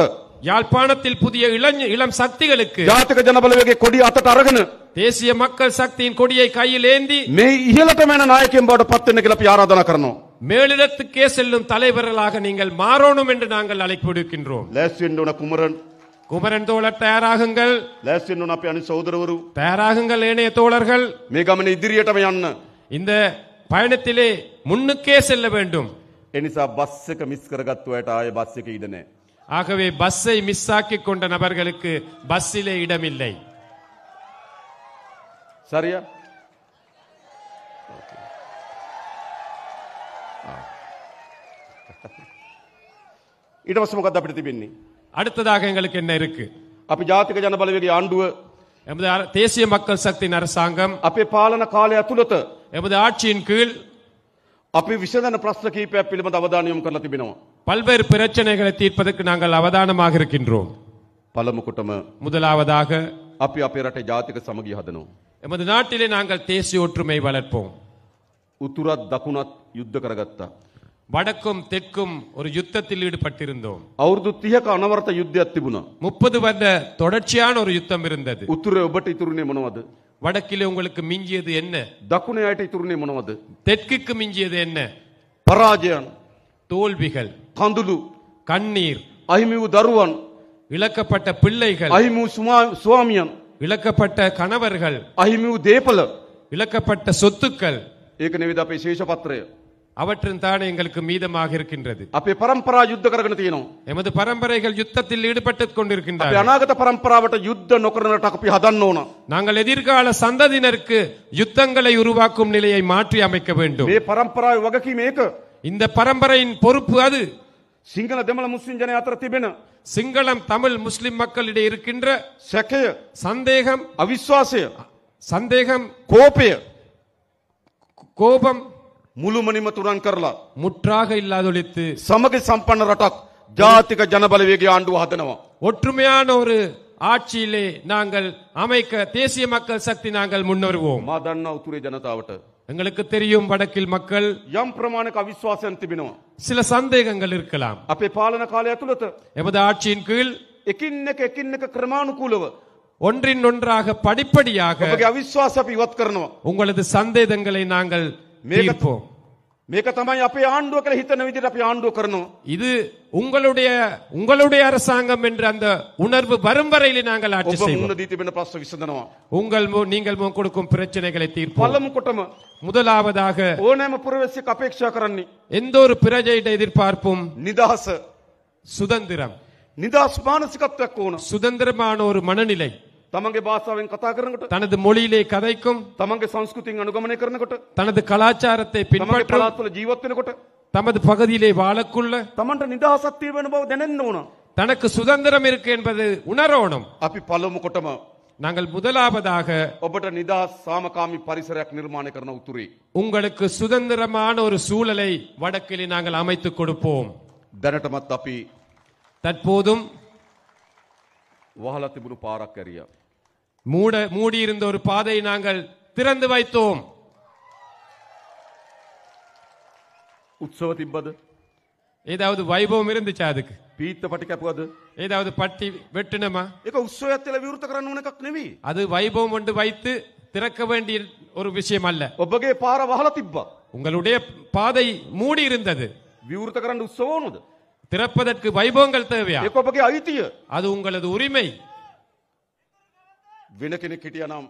யாழ்ப்பாணத்தில் புதிய இளைஞ இளம் சக்திகளுக்கு ජාතික ජනබලවේගයේ கொடி அத்தட்ட අරගෙන தேசிய மக்கள் சக்தியின் கொடியை கையில் ஏந்தி මේ ඉහළටම යන නායකයන් බවට පත් වෙන්න කියලා மேலிடத்துக்கே செல்லும் தலைவர்களாக நீங்கள் மாறணும் என்று நாங்கள் அழைப்பு விடுக்கின்றோம் லேசின்னுன குமரன் குமரன் தோழர் தயாராகுங்கள் லேசின்னுன அப்பி சகோதரவரு தயாராகுங்கள் ஏனைய தோழர்கள் மிகமன இதிரியட்டமை இந்த பயணத்திலே முன்னுக்கே செல்ல வேண்டும் எனிசா பஸ்ஸுக்கு மிஸ் கரகத்து ஆய பஸ்ஸுக்கு இதனே ஆகவே பஸ்ஸை மிஸ் ஆக்கி கொண்ட நபர்களுக்கு பஸ்ஸிலே இடமில்லை சரியா ඊට පස්සේ මොකක්ද අපිට තිබෙන්නේ? அடுத்ததாக எங்களுக்கு என்ன இருக்கு අපි ජාතික ජනබලවේගයේ ආණ්ඩුව எமது அர- தேசிய மக்கள் சக்தியின் அரசாங்கம் අපේ பாலன කාලය ඇතුළත எமது ஆட்சியின் கீழ் අපි විසඳන பிரஸ்து කීපයක් පිළිබඳ அவதானியம் යොමු කරලා பல்வேறு பிரச்சனைகளை தீர்ப்பதற்கு நாங்கள் அவதானமாக இருக்கின்றோம் පළමුකොටම முதலாவதாக අපි அப்பே රටේ ජාතික සමගිය හදනවා. எமது நாட்டிலே நாங்கள் தேசிய ஒற்றுமை வளர்ப்போம் උතුරත් தகுணத் யுத்த කරගත්තා. வடக்கும் தெற்கும் ஒரு யுத்தத்தில் ஈடுபட்டிருந்தோம் அவரது 30ක அனவர்த்த யுத்த තිබුණා. முப்பது வருட தொடர்ச்சியான ஒரு யுத்தம் இருந்தது உத்துரை ඔබට ඉතුරුනේ මොනවද? வடக்கிலே உங்களுக்கு மிஞ்சியது என்ன தக்குனி ஆட்டை துருணை மனுவது தெற்குக்கு மிஞ்சியது என்ன பராஜயம் தோல்விகள் கந்துலு கண்ணீர் அஹிமிவு தருவன் இழக்கப்பட்ட பிள்ளைகள் அஹிமு වූ සුමා- இழக்கப்பட்ட கணவர்கள் அஹிமிவு වූ இழக்கப்பட்ட சொத்துக்கள் ඒක නෙවෙයි அவற்றின் தானே எங்களுக்கு மீதமாக இருக்கின்றது අපේ பரம்பரா யுத்த කරගෙන எமது பரம்பரைகள் யுத்தத்தில் ஈடுபட்டுக் கொண்டிருக்கின்றன අනාගත પરම්පරාවට நாங்கள் எதிர்கால சந்ததியினருக்கு யுத்தங்களை உருவாக்கும் நிலையை மாற்றி அமைக்க வேண்டும் பரம்பரா પરම්පරාවේ වගකීම இந்த பரம்பரையின் பொறுப்பு அது சிங்கள தமிழ முஸ்லிம் ஜன අතර சிங்களம் தமிழ் முஸ்லிம் மக்களிடையே இருக்கின்ற සැකය, சந்தேகம் අවිශ්වාසය, சந்தேகம் கோபிய கோபம் මුළු මනිමතුරන් කරලා මුට්‍රාக இல்லாதொழித்து சமக සම්පන්න රටක් ජාතික ජනබලවේගේ ආණ්ඩුව හදනවා ஒற்றுமையான ஒரு ஆட்சியிலே நாங்கள் அமைக்க தேசிய மக்கள் சக்தி நாங்கள் முன்னருவோம் මා දන්නා උතුරේ ජනතාවට எங்களுக்கு தெரியும் வடக்கில் மக்கள் எம் ප්‍රමාණක අවිශ්වාසයන් තිබෙනවා சில சந்தேகங்கள் இருக்கலாம் අපේ பாலன කාලය ඇතුළත எமது ஆட்சியின் கீழ் எக்கின்னக்கு එක එකින් එක ஒன்றின் ஒன்றாக படிப்படியாக ඔබගේ අවිශ්වාස අපි உங்களது சந்தேகங்களை நாங்கள் தீர்ப்போம் මේක තමයි අපේ ආණ්ඩුව කියලා හිතන විදිහට අපි ආණ්ඩුව කරනවා. இது உங்களுடைய உங்களுடைய அரசாங்கம் என்று அந்த உணர்வு வரும் வரையில் நாங்கள் ஆட்சி செய்வோம். ඔබ මුණ වෙන ප්‍රශ්න විසඳනවා. உங்கள் நீங்கள் முன் கொடுக்கும் பிரச்சனைகளை தீர்ப்போம். පළමු කොටම முதலாவதாக ඕනෑම පුරවැසියෙක් අපේක්ෂා කරන්නේ எந்த ஒரு பிரஜையிட எதிர்பார்ப்பும் நிதாச சுதந்திரம் நிதாஸ் මානසිකත්වයක් கோணம் சுதந்திரமான ஒரு மனநிலை තමන්ගේ භාෂාවෙන් කතා කරනකොට තනද මොලීලේ කதைக்கும் තමන්ගේ සංස්කෘතියෙන් අනුගමනය කරනකොට තනද කලාචාරத்தை පින්පට පළාත්වල ජීවත් වෙනකොට தமது பகுதியிலே வாழக்குள்ள තමන්ට නිදහසක් තියෙන බව දැනෙන්න ඕන தனக்கு சுதந்திரம் இருக்கு என்பது உணரணும் අපි පළමු කොටම நாங்கள் முதலாவதாக ඔබට නිදහස් සාමකාමී පරිසරයක් නිර්මාණය කරන උතුරේ உங்களுக்கு சுதந்திரமான ஒரு சூழலை வடக்கிலே நாங்கள் அமைத்து கொடுப்போம் දැනටමත් අපි தற்போதும் වහලා තිබුණු පාරක් ඇරියා மூட மூடியிருந்த ஒரு பாதையை நாங்கள் திறந்து வைத்தோம் உற்சவ ஏதாவது வைபவம் இருந்துச்சா அதுக்கு பீத்த பட்டி පටිකැපුවද ஏதாவது பட்டி வெட்டினமா එක උත්සවයත් එක්ක විවෘත அது வைபவம் கொண்டு வைத்து திறக்க வேண்டிய ஒரு விஷயம் அல்ல ஒப்பகே පාර වහලා உங்களுடைய பாதை மூடி இருந்தது විවෘත உற்சவம் திறப்பதற்கு வைபவங்கள் தேவையா ඒක அது உங்களது உரிமை වෙන කෙනෙක්හිටිය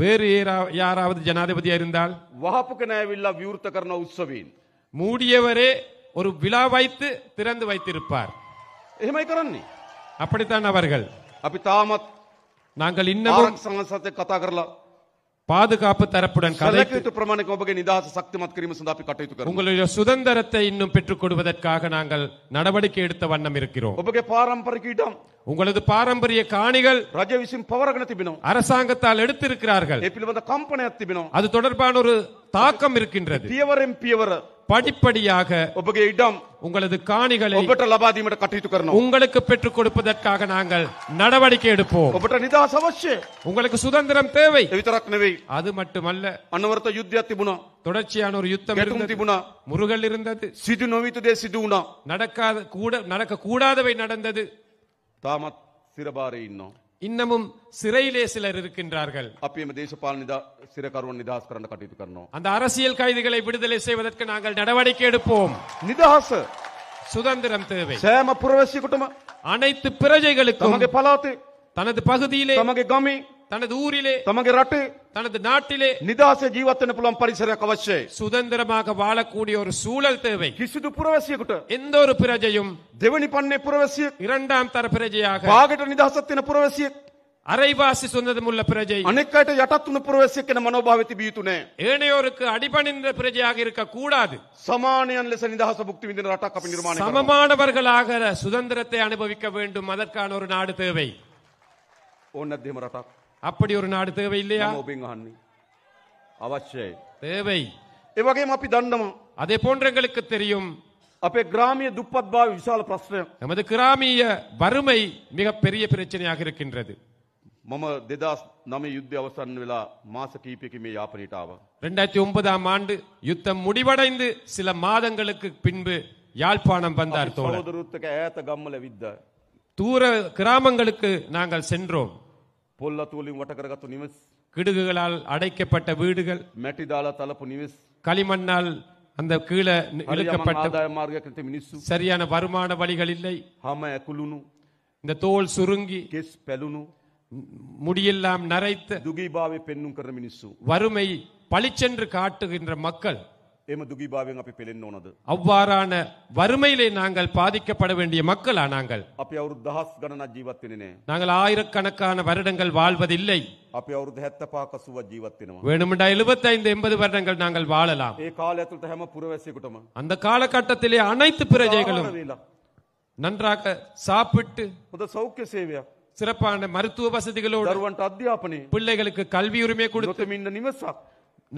வேறு யாராவது ஜனாதிபதியா இருந்தால் வகாப்புக்கு நயவில்லா வியூர்த்த கர்ண உற்சவின் மூடியவரே ஒரு விழா வைத்து திறந்து வைத்திருப்பார் அப்படித்தான் அவர்கள் අපි තාමත් நாங்கள் இன்னமும் සංසතේ කතා பாதுகாப்பு தரப்புடன் கதைக்கு பிரமாணிக்க ඔබගේ නිදහස ශක්තිමත් කිරීම සඳහා අපි කටයුතු කරමු. உங்களுடைய சுதந்திரத்தை இன்னும் பெற்றுக் கொடுவதற்காக நாங்கள் நடவடிக்கை எடுத்த வண்ணம் இருக்கிறோம். ඔබගේ පාරම්පරික உங்களது பாரம்பரிய காணிகள் ரஜவிசின் විසින් පවරගෙන அரசாங்கத்தால் எடுத்திருக்கிறார்கள் ඒ வந்த කම්පනයක් அத்திபினம் அது தொடர்பான ஒரு தாக்கம் இருக்கின்றது පියවරෙන් எம்பியவர் படிப்படியாக ඔබගේ உங்களது காணிகளை ඔබට ලබා දීමට කටයුතු உங்களுக்கு பெற்றுக் கொடுப்பதற்காக நாங்கள் நடவடிக்கை எடுப்போம் ඔබට නිදහස අවශ්‍යයි உங்களுக்கு சுதந்திரம் தேவை විතරක් அது மட்டுமல்ல අනවරත යුද්ධයක් தொடர்ச்சியான ஒரு யுத்தம் இருந்தது முருகல் இருந்தது சிது නොවිත දේ සිදු நடக்காத கூட நடக்க கூடாதவை நடந்தது தாமத் සිරබාරය இன்னும் இன்னமும் சிறையிலே சிலர் இருக்கின்றார்கள் අපේම தேசபால் සිරකරුවන් නිදහස් කරන්න கட்டிட்டு කරනවා. அந்த அரசியல் கைதிகளை விடுதலை செய்வதற்கு நாங்கள் நடவடிக்கை எடுப்போம் நிதாஸ் சுதந்திரம் தேவை புரவசி குடும்பம் அனைத்து பிரஜைகளுக்கும் තමගේ පලාතේ பகுதியிலே තමගේ கமி தனது ஊரிலே தமக்கு ரட்டு தனது நாட்டிலே නිදහස ජීවත්වන පුළුවන් පරිසරයක් අවශ්‍යයි. சுதந்திரமாக வாழக்கூடிய ஒரு சூழல் தேவை කිසිදු පුරවැසියෙකුට எந்த ஒரு பிரஜையும் දෙවනි පන්නේ පුරවැසියෙක් இரண்டாம் தர பிரஜையாக පාගට නිදහසක් වෙන පුරවැසියෙක් அரைவாசி சொந்தமுள்ள பிரஜை අනෙක් අයට යටත් වුණු පුරවැසියෙක් කෙන මනෝභාවය තිබිය යුතු නෑ. ஏனையோருக்கு அடிபணிந்த பிரஜையாக இருக்க கூடாது සමානයන් ලෙස නිදහස භුක්ති විඳින රටක් අපි නිර්මාණය කරනවා. சமமானவர்களாக சுதந்திரத்தை அனுபவிக்க வேண்டும் அதற்கான ஒரு நாடு தேவை ඕන නැද්දෙම රටක්. அப்படி ஒரு நாடு தேவை இல்லையா අවශ්‍යයි. தேவை. இவகையும் அப்படி අපි அதே போன்ற எங்களுக்கு தெரியும். අපේ ග්‍රාමීය දුප්පත්භාව විශාල ප්‍රශ්නයක්. நமது கிராமிய வறுமை மிக பெரிய பிரச்சனையாக இருக்கின்றது. මම 2009 යුද්ධය අවසන් වෙලා මාස කීපයකින් මේ යාපනයට ரெண்டாயிரத்தி ஒன்பதாம் ஆண்டு யுத்தம் முடிவடைந்து சில மாதங்களுக்கு பின்பு யாழ்ப்பாணம் வந்தார் தோழர். ஏத்த கம்மல வித்த தூர கிராமங்களுக்கு நாங்கள் சென்றோம். கிடுகுகளால் அடைக்கப்பட்ட வீடுகள் மெட்டிதால தலப்பு களிமண்ணால் அந்த கீழே இழுக்கப்பட்ட சரியான வருமான வழிகள் இல்லை හම குலுனு இந்த தோல் சுருங்கி කෙස් பெலுனு முடியெல்லாம் நரைத்து දුගී භාවය පෙන්නුම් කර வறுமை பளிச்சென்று காட்டுகின்ற மக்கள் එම දුගීභාවයෙන් අපි පෙළෙන්න ඕනද? අவ்வாறான வறுமையிலே நாங்கள் பாதிக்கப்பட வேண்டிய மக்களா நாங்கள்? අපි අවුරුදු දහස් ගණනක් ජීවත් நாங்கள் ஆயிரக்கணக்கான வருடங்கள் வாழ்வதில்லை. අපි அவர் 75ක 80ක් சுவ ஜீவத்தினோ வேணுமெண்டா 75 எண்பது வருடங்கள் நாங்கள் வாழலாம். ஏ කාලය ඇතුළත புரவசி පුරවැසියෙකුටම அந்த காலகட்டத்திலே அனைத்து பிரஜைகளும் நன்றாக சாப்பிட்டு හොඳ சௌக்கிய சேவையா சிறப்பான மருத்துவ வசதிகளோடு தருவன்ට அத்தியாபனே பிள்ளைகளுக்கு கல்வி உரிமை கொடுத்து நிமசா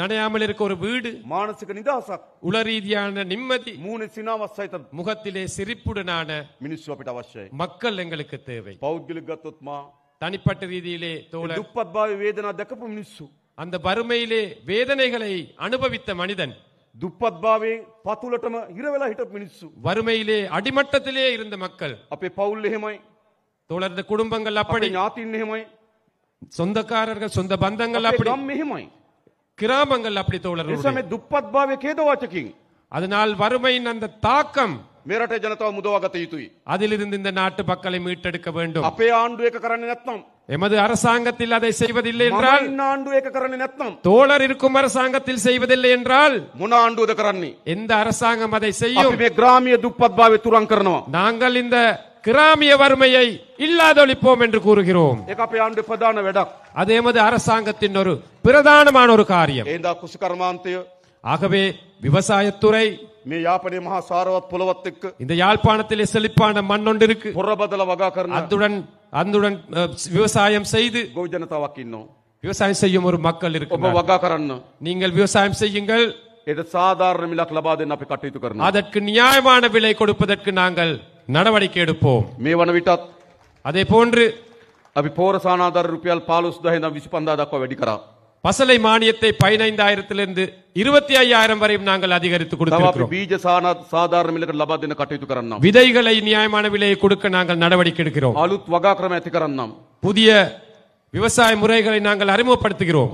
நனையாமல் இருக்க ஒரு வீடு மானசுக்கு நிதாசா உள ரீதியான நிம்மதி மூணு சினாவ சைதம் முகத்திலே சிரிப்புடனான மினிஸ்ட்ரி අපිට மக்கள் எங்களுக்கு தேவை පෞද්ගලික ගත්තොත් தனிப்பட்ட ரீதியிலே தோழர் දුප්පත් භාවයේ වේදනා දැකපු அந்த வறுமையிலே வேதனைகளை அனுபவித்த மனிதன் දුප්පත් භාවයෙන් පතුලටම ඉර වෙලා வறுமையிலே அடிமட்டத்திலே இருந்த மக்கள் අපේ පවුල් එහෙමයි தோழர் குடும்பங்கள் அப்படி ඥාතින් එහෙමයි சொந்தக்காரர்கள் சொந்த பந்தங்கள் அப்படி නම් கிராமங்கள் அப்படி தோழர்கள் துப்பத்பாவை සමේ දුප්පත් அதனால் வறுமையின் அந்த தாக்கம் මෙරට ஜனதா මුදවාගත යුතුයි. அதிலிருந்து இந்த நாட்டு மக்களை மீட்டெடுக்க வேண்டும். அப்பே ஆண்டு එක කරන්නේ எமது அரசாங்கத்தில் அதை செய்வதில்லை என்றால் ஆண்டு கரணி நத்தம் தோழர் இருக்கும் அரசாங்கத்தில் செய்வதில்லை என்றால் முன்னாண்டு கரணி எந்த அரசாங்கம் அதை செய்யும் கிராமிய துப்பத்பாவை துரங்கரணும் நாங்கள் இந்த கிராமிய வறுமையை இல்லாதொழிப்போம் என்று கூறுகிறோம் ඒක අපේ ආණ්ඩුවේ ප්‍රධාන වැඩක්. அது எமது அரசாங்கத்தின் ஒரு பிரதானமான ஒரு காரியம் ඒදා කුසු ஆகவே விவசாயத்துறை මේ යාපනයේ මහා සාරවත් புலவத்துக்கு இந்த யாழ்ப்பாணத்திலே செழிப்பான மண் ஒன்று இருக்கு පොරබදල වගා அத்துடன் அந்துடன் அஹ், விவசாயம் செய்து ගොවි ජනතාවක් விவசாயம் செய்யும் ஒரு மக்கள் ඔබ இருக்கிறார்கள் වගා நீங்கள் விவசாயம் செய்யுங்கள் இது සාධාරණ මිලක් ලබා දෙන්න අපි அதற்கு நியாயமான விலை கொடுப்பதற்கு நாங்கள் நடவடிக்கை எடுப்போம் மே වන அதே போன்று அபி போர සානාධාර ரூபியால் 15000 ඉඳන් 25000 දක්වා වැඩි பசலை மானியத்தை பதினைந்தாயிரத்திலிருந்து இருபத்தி ஐயாயிரம் வரையும் நாங்கள் அதிகரித்து கொடுத்தோம் கொடுத்திருக்கிறோம் விதைகளை நியாயமான விலையை கொடுக்க நாங்கள் நடவடிக்கை எடுக்கிறோம் அலுத் වගා புதிய விவசாய முறைகளை நாங்கள் அறிமுகப்படுத்துகிறோம்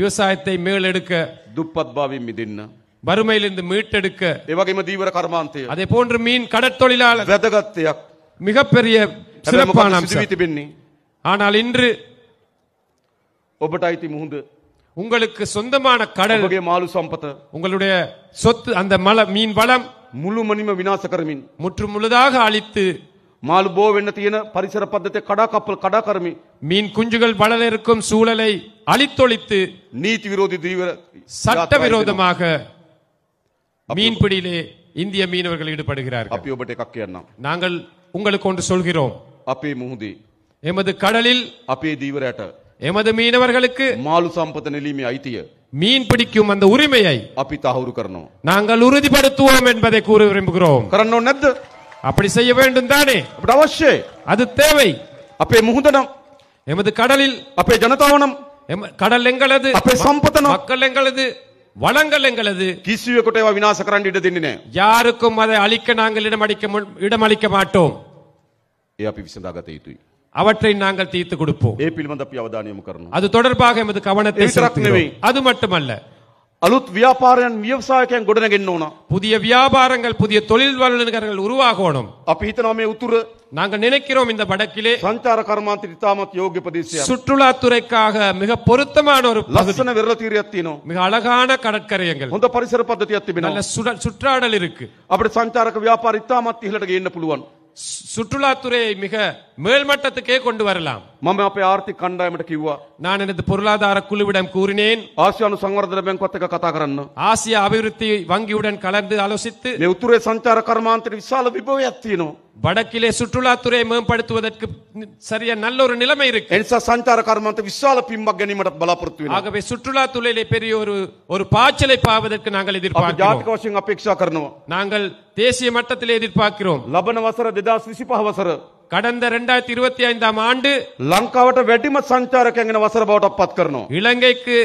விவசாயத்தை மேலெடுக்க துப்பத் பாவி மிதின்னு வறுமையிலிருந்து மீட்டெடுக்க ඒ தீவிர දීවර அதே போன்று மீன் கடற்தொழிலாளர் වැදගත්යක් மிகப்பெரிய சிறப்பான අම්ශ. ஆனால் இன்று ඔබට අයිති உங்களுக்கு சொந்தமான கடல் மாலு මාළු உங்களுடைய சொத்து அந்த மல மீன் வளம் முழு மணிம விநாசகர மீன் முற்று முழுதாக அழித்து மாலு බෝ பரிசர තියෙන පරිසර கப்பல் කඩා කප්පල් மீன் குஞ்சுகள் வளர இருக்கும் சூழலை அழித்தொழித்து நீதி விரோதி தீவிர சட்ட விரோதமாக மீன்பிடியிலே இந்திய மீனவர்கள் ஈடுபடுகிறார்கள் අපි ඔබට நாங்கள் உங்களுக்கு ஒன்று சொல்கிறோம் அப்பே முகுதி எமது கடலில் அப்பே தீவிரட்ட எமது மீனவர்களுக்கு மாலு சம்பத்த නෙලීමේ අයිතිය மீன் பிடிக்கும் அந்த உரிமையை அப்பி තහවුරු කරනවා. நாங்கள் உறுதிப்படுத்துவோம் என்பதை கூற விரும்புகிறோம் කරන්න ඕනේ அப்படி செய்ய வேண்டும் தானே අපට අවශ්‍යයි. அது தேவை அப்பே මුහුද எமது கடலில் அப்பே ජනතාව எம- கடல் எங்களது அப்பே சம்பத்தனம். மக்கள் எங்களது வளங்கள் எங்களது கிசுவ குட்டை විනාශ කරන්න ඉඩ யாருக்கும் அதை அழிக்க நாங்கள் இடமளிக்க இடம் இடமளிக்க மாட்டோம் ஏ அப்பி விசந்தாக යුතුයි. அவற்றை நாங்கள் தீர்த்து கொடுப்போம் ඒ පිළිබඳ අපි අවධානය அது தொடர்பாக எமது கவனத்தை செலுத்துகிறோம். அது மட்டுமல்ல அலுத் ව්‍යාපාරයන් ව්‍යවසායකයන් ගොඩනගෙන්න ඕන. புதிய வியாபாரங்கள் புதிய தொழில் வல்லுநர்கள் உருவாகணும். අපි හිතනවා මේ උතුර நாங்கள் நினைக்கிறோம் இந்த வடக்கிலே சஞ்சார கர்மாந்தி இத்தாமத் யோகிய பிரதேசம் சுற்றுலா துறைக்காக மிக பொருத்தமான ஒரு லட்சண விரல தீரியத்தினோம் மிக அழகான கடற்கரையங்கள் හොඳ பரிசர පද්ධතියක් තිබෙනවා நல்ல சுற்றாடல் இருக்கு அப்படி සංචාරක ව්‍යාපාර ඉතාමත් ඉහළට ගේන්න පුළුවන් சுற்றுலா துறையை மிக மேல்மட்டத்துக்கே கொண்டு வரலாம் මම අපේ நான் எனது பொருளாதார குழுவிடம் கூறினேன் ආසියානු සංවර්ධන බැංකුවත් அபிவிருத்தி வங்கியுடன் கலந்து ஆலோசித்து මේ வடக்கிலே சுற்றுலாத்துறையை மேம்படுத்துவதற்கு சரியா நல்ல ஒரு நிலைமை இருக்கு එනිසා සංචාර කර්මාන්ත විශාල පිම්බක් ගැනීමට ஆகவே சுற்றுலா துறையிலே பெரிய ஒரு ஒரு பாய்ச்சலை பாவதற்கு நாங்கள் අපි ජාතික எதிர்பார்க்கிறோம் වශයෙන් நாங்கள் தேசிய மட்டத்தில் எதிர்பார்க்கிறோம். ලබන වසර 2025 වසර கடந்த இரண்டாயிரத்தி இருபத்தி ஐந்தாம் ஆண்டு ලංකාවට වැඩිම සංචාරකයන්ගෙන වසර බවට පත් இலங்கைக்கு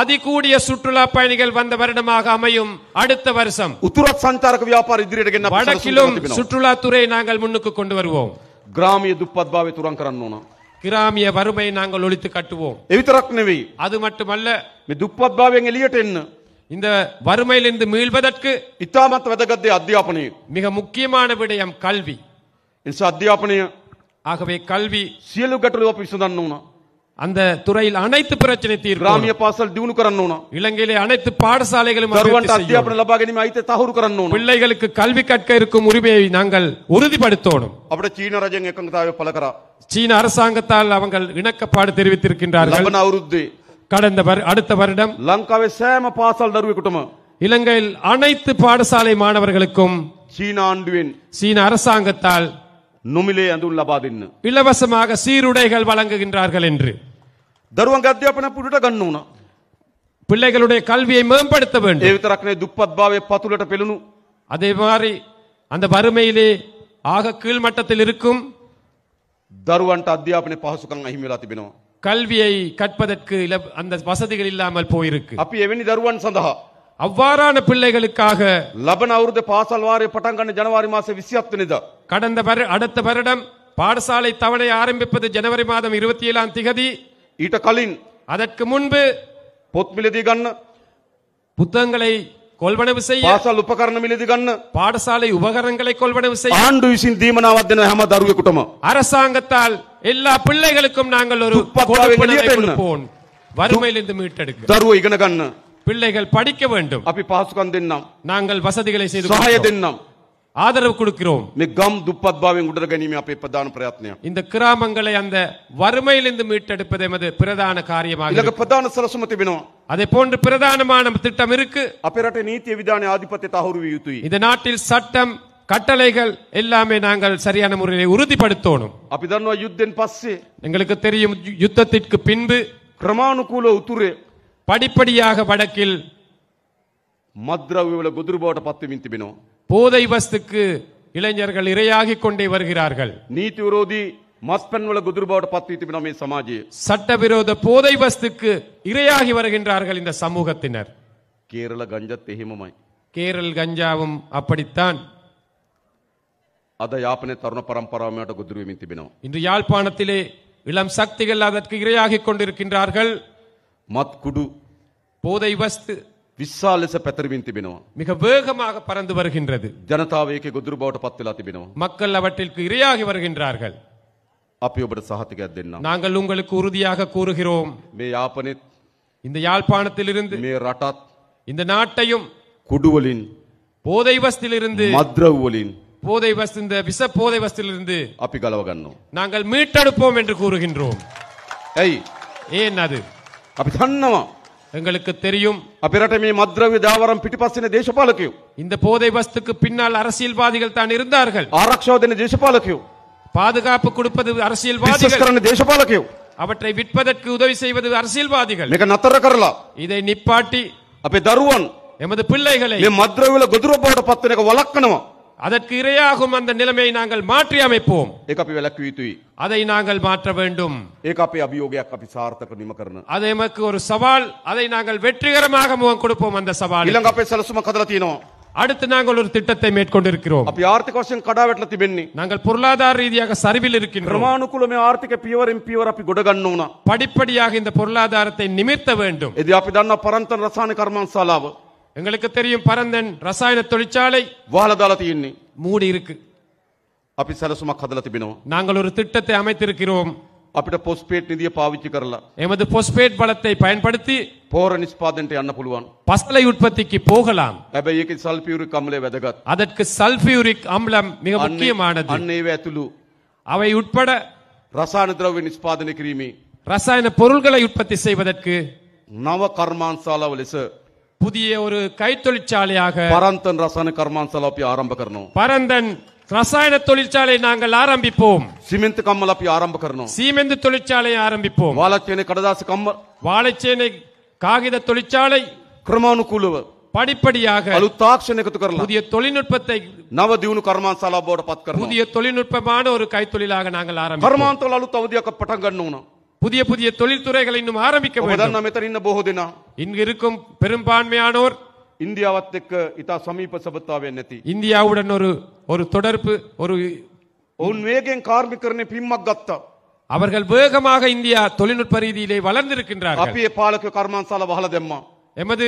அதிகூடிய சுற்றுலா பயணிகள் வந்த வருடமாக அமையும் அடுத்த வருஷம் உத்துர සංචාරක ව්‍යාපාර ඉදිරියට வடக்கிலும் තිබෙනවා. சுற்றுலாத்துறை நாங்கள் முன்னுக்கு கொண்டு வருவோம் கிராமிய துப்பத்பாவை තුරන් கிராமிய வறுமையை நாங்கள் ஒழித்து கட்டுவோம் ඒ அது மட்டுமல்ல මේ දුප්පත්භාවයෙන් එළියට இந்த வறுமையிலிருந்து மீள்வதற்கு இத்தாமத் වැදගත් දේ மிக முக்கியமான விடயம் கல்வி இன்சாத்தியாபனைய ஆகவே கல்வி සියලු ගැටලු අපි அந்த துறையில் அனைத்து பிரச்சனை தீர்வு கிராமிய பாசல் டியூனு கரணும் இலங்கையிலே அனைத்து பாடசாலைகளும் தருவன் பிள்ளைகளுக்கு கல்வி கற்க இருக்கும் உரிமையை நாங்கள் உறுதிப்படுத்தோடும் அப்படி சீன ராஜ்யம் ஏக்கங்கதாவே பலகரா சீன அரசாங்கத்தால் அவங்கள் இணக்கப்பாடு தெரிவித்திருக்கின்றார்கள் லபன அவருத்தி கடந்த அடுத்த வருடம் லங்காவே சேம பாசல் தருவி குடும்பம் இலங்கையில் அனைத்து பாடசாலை மாணவர்களுக்கும் சீனா ஆண்டுவின் சீன அரசாங்கத்தால் நுமிலே ನುಮಿಲೆ ಅಂದುಲ್ಲಬಾದಿನ್ இலவசமாக சீருடைகள் வழங்குகின்றார்கள் என்று தருவங்க අධ්‍යාපන පුටට ගන්න பிள்ளைகளுடைய கல்வியை மேம்படுத்த வேண்டும் ඒ විතරක් නෙවෙයි දුප්පත් භාවයේ அதே மாதிரி அந்த வறுமையிலே ஆக கீழ்மட்டத்தில் இருக்கும் දරුවන්ට அத்தியாபனை පහසුකම් අහිමි වෙලා கல்வியை கற்பதற்கு இல- அந்த வசதிகள் இல்லாமல் போயிருக்கு අපි එවැනි தருவான் සඳහා அவ்வாறான பிள்ளைகளுக்காக லபன் அவருடைய வாரி பட்டங்கண்ணு ஜனவரி மாசம் விசியத்தினித கடந்த அடுத்த வருடம் பாடசாலை தவணை ஆரம்பிப்பது ஜனவரி மாதம் இருபத்தி ஏழாம் திகதி அதற்கு முன்பு පොත් கண்ணு புத்தகங்களை கொள்வனவு செய்ய පාසල් உபகரணம் මිලදී ගන්න பாடசாலை உபகரணங்களை கொள்வனவு செய்ய ஆண்டு විසින් දීමනාවක් දෙන හැම அரசாங்கத்தால் எல்லா பிள்ளைகளுக்கும் நாங்கள் ஒரு கொடுப்போம் வறுமையிலிருந்து மீட்டெடுக்க தருவ இகன கண்ணு பிள்ளைகள் படிக்க வேண்டும் அப்படி පහසුකම් දෙන්නම් நாங்கள் வசதிகளை செய்து தின்னம் ஆதரவு கொடுக்கிறோம் மிகம் ගම් දුප්පත් භාවයෙන් උඩට ගැනීම අපේ இந்த கிராமங்களை அந்த வறுமையிலிருந்து மீட்டெடுப்பது எமது பிரதான காரியமாக பிரதான இருக்கு. ප්‍රධාන සරසම அதே போன்று பிரதானமான திட்டம் இருக்கு අපේ நீத்திய விதான ஆதிபத்திய ආධිපත්‍යය තහවුරු இந்த நாட்டில் சட்டம் கட்டளைகள் எல்லாமே நாங்கள் சரியான முறையில் உறுதிப்படுத்தணும் அப்படிதான் யுத்தின் යුද්ධෙන් எங்களுக்கு தெரியும் யு- யுத்தத்திற்கு பின்பு கிரமானுகூல உத்துரு படிப்படியாக வடக்கில் මද්‍රව්‍යවල குதிர்போட பத்து පත්වමින් තිබෙනවා. போதை வஸ்துக்கு இளைஞர்கள் இரையாகிக் கொண்டே வருகிறார்கள் நீதி விரோதி මත්පැන්වල ගොදුරු බවට පත්වී තිබෙනවා சமாஜி சட்டவிரோத போதை வஸ்துக்கு இரையாகி வருகின்றார்கள் இந்த சமூகத்தினர் கேரள ගංජත් එහෙමමයි. கேரள் கஞ்சாவும் அப்படித்தான் அதை යාපනය තරුණ පරම්පරාවමයට ගොදුරුවමින් இன்று யாழ்ப்பாணத்திலே இளம் சக்திகள் அதற்கு இரையாகி கொண்டிருக்கின்றார்கள் மத் குடு போதை வஸ்து விசாலச பெத்தர்வின் පැතරමින් மிக வேகமாக பறந்து வருகின்றது. ஜனதாவைக்கு ඒකේ பத்துலா බවට மக்கள் அவற்றிற்கு இரையாகி வருகின்றார்கள். අපි ඔබට සහතිකයක් நாங்கள் உங்களுக்கு உறுதியாக கூறுகிறோம். மே යාපනයේත් இந்த யாழ்ப்பாணத்திலிருந்து மே ராட்டாத் இந்த நாட்டையும் குடுவலின் போதை வஸ்திலிருந்து மத்ரவலின் போதை வஸ்து இந்த விச போதை வஸ்திலிருந்து අපි ගලව ගන්නවා. நாங்கள் மீட்டெடுப்போம் என்று கூறுகின்றோம். ஏய் ஏன் அது? அப்படி அபிதன்னவா எங்களுக்கு தெரியும் அபிரட்டமே மத்ரவி தாவரம் பிட்டிபாசின தேசபாலக்கியும் இந்த போதை வஸ்துக்கு பின்னால் அரசியல்வாதிகள் தான் இருந்தார்கள் ஆரக்ஷோதன தேசபாலக்கியும் பாதுகாப்பு கொடுப்பது அரசியல்வாதிகள் தேசபாலக்கியோ அவற்றை விற்பதற்கு உதவி செய்வது அரசியல்வாதிகள் மிக நத்தர கரலா இதை நிப்பாட்டி அப்ப தருவன் எமது பிள்ளைகளை மத்ரவில குதிரை போட பத்து வளர்க்கணுமா அதற்கு இரையாகும் அந்த நிலைமையை நாங்கள் மாற்றி அமைப்போம் ඒක අපි වැළැක්විය அதை நாங்கள் மாற்ற வேண்டும் ඒක அபியோகியா අභියෝගයක් சார்த்தக்கு සාර්ථක නිම කරන. எமக்கு ஒரு சவால் அதை நாங்கள் வெற்றிகரமாக முகம் கொடுப்போம் அந்த சவால் ඊළඟ අපේ සැලසුමක් හදලා அடுத்து நாங்கள் ஒரு திட்டத்தை மேற்கொண்டிருக்கிறோம் අපි ආර්ථික கடா කඩාවැටලා பெண்ணி நாங்கள் பொருளாதார ரீதியாக சரிவில் இருக்கின்றோம் ක්‍රමානුකූලව මේ ආර්ථික පියවරෙන් පියවර அப்படி ගොඩ ගන්න படிப்படியாக இந்த பொருளாதாரத்தை நிமித்த வேண்டும். එදී අපි දන්නා පරන්තන රසායන කර්මාන්තශාලාව எங்களுக்கு தெரியும் பரந்தன் ரசாயன தொழிற்சாலை වහලා දාලා තියෙන්නේ. மூடி இருக்கு அப்படி சரசுமா හදලා තිබෙනවා. நாங்கள் ஒரு திட்டத்தை அமைத்திருக்கிறோம் அப்படி පොස්පේට් நிதியை පාවිච්චි කරලා எமது பொஸ்பேட் பலத்தை பயன்படுத்தி පෝර නිෂ්පාදනයට යන්න පුළුවන්. பசலை உற்பத்திக்கு போகலாம் හැබැයි ඒකේ සල්ෆියුරික් අම්ලය அதற்கு சல்பியூரிக் அம்லம் மிக අන්න ඒ- முக்கியமானது අන්න ඒව அவை உட்பட ரசாயன திரவிய නිෂ්පාදනය கிருமி ரசாயன பொருள்களை உற்பத்தி செய்வதற்கு නව කර්මාන්ශාලාව ලෙස புதிய ஒரு கைத்தொழிற்சாலையாக பரந்தன் ரசாயன சலாப்பி ஆரம்ப கரணும் பரந்தன் ரசாயன தொழிற்சாலை நாங்கள் ஆரம்பிப்போம் சிமெண்ட் கம்மலாப்பி ஆரம்ப கரணும் சிமெந்த் தொழிற்சாலை ஆரம்பிப்போம் வாழைச்சேனை கடதாசு கம்மல் வாழைச்சேனை காகித தொழிற்சாலை கிரமானுகூல படிப்படியாக புதிய தொழில்நுட்பத்தை நவ திவுனு கர்மான்சாலா புதிய தொழில்நுட்பமான ஒரு கைத்தொழிலாக நாங்கள் ஆரம்பிப்போம் தொழில் அழுத்த அவதியாக பட்டம் கண்ணணும் புதிய புதிய தொழில்துறைகளை இன்னும் ஆரம்பிக்க வேண்டும் ඔබ දන්නා මෙතන ඉන්න බොහෝ இங்கு இருக்கும் பெரும்பான்மையானோர் இந்தியாவத்துக்கு இதா சமீப සමීප සබතාවයක් இந்தியாவுடன் ஒரு ஒரு தொடர்பு ஒரு உன் வேகம் කාර්මිකරණය පිම්මක් அவர்கள் வேகமாக இந்தியா தொழில்நுட்ப ரீதியிலே வளர்ந்திருக்கின்றார்கள் අපේ පාලක කර්මාන්තශාල වහලා දැම්මා எமது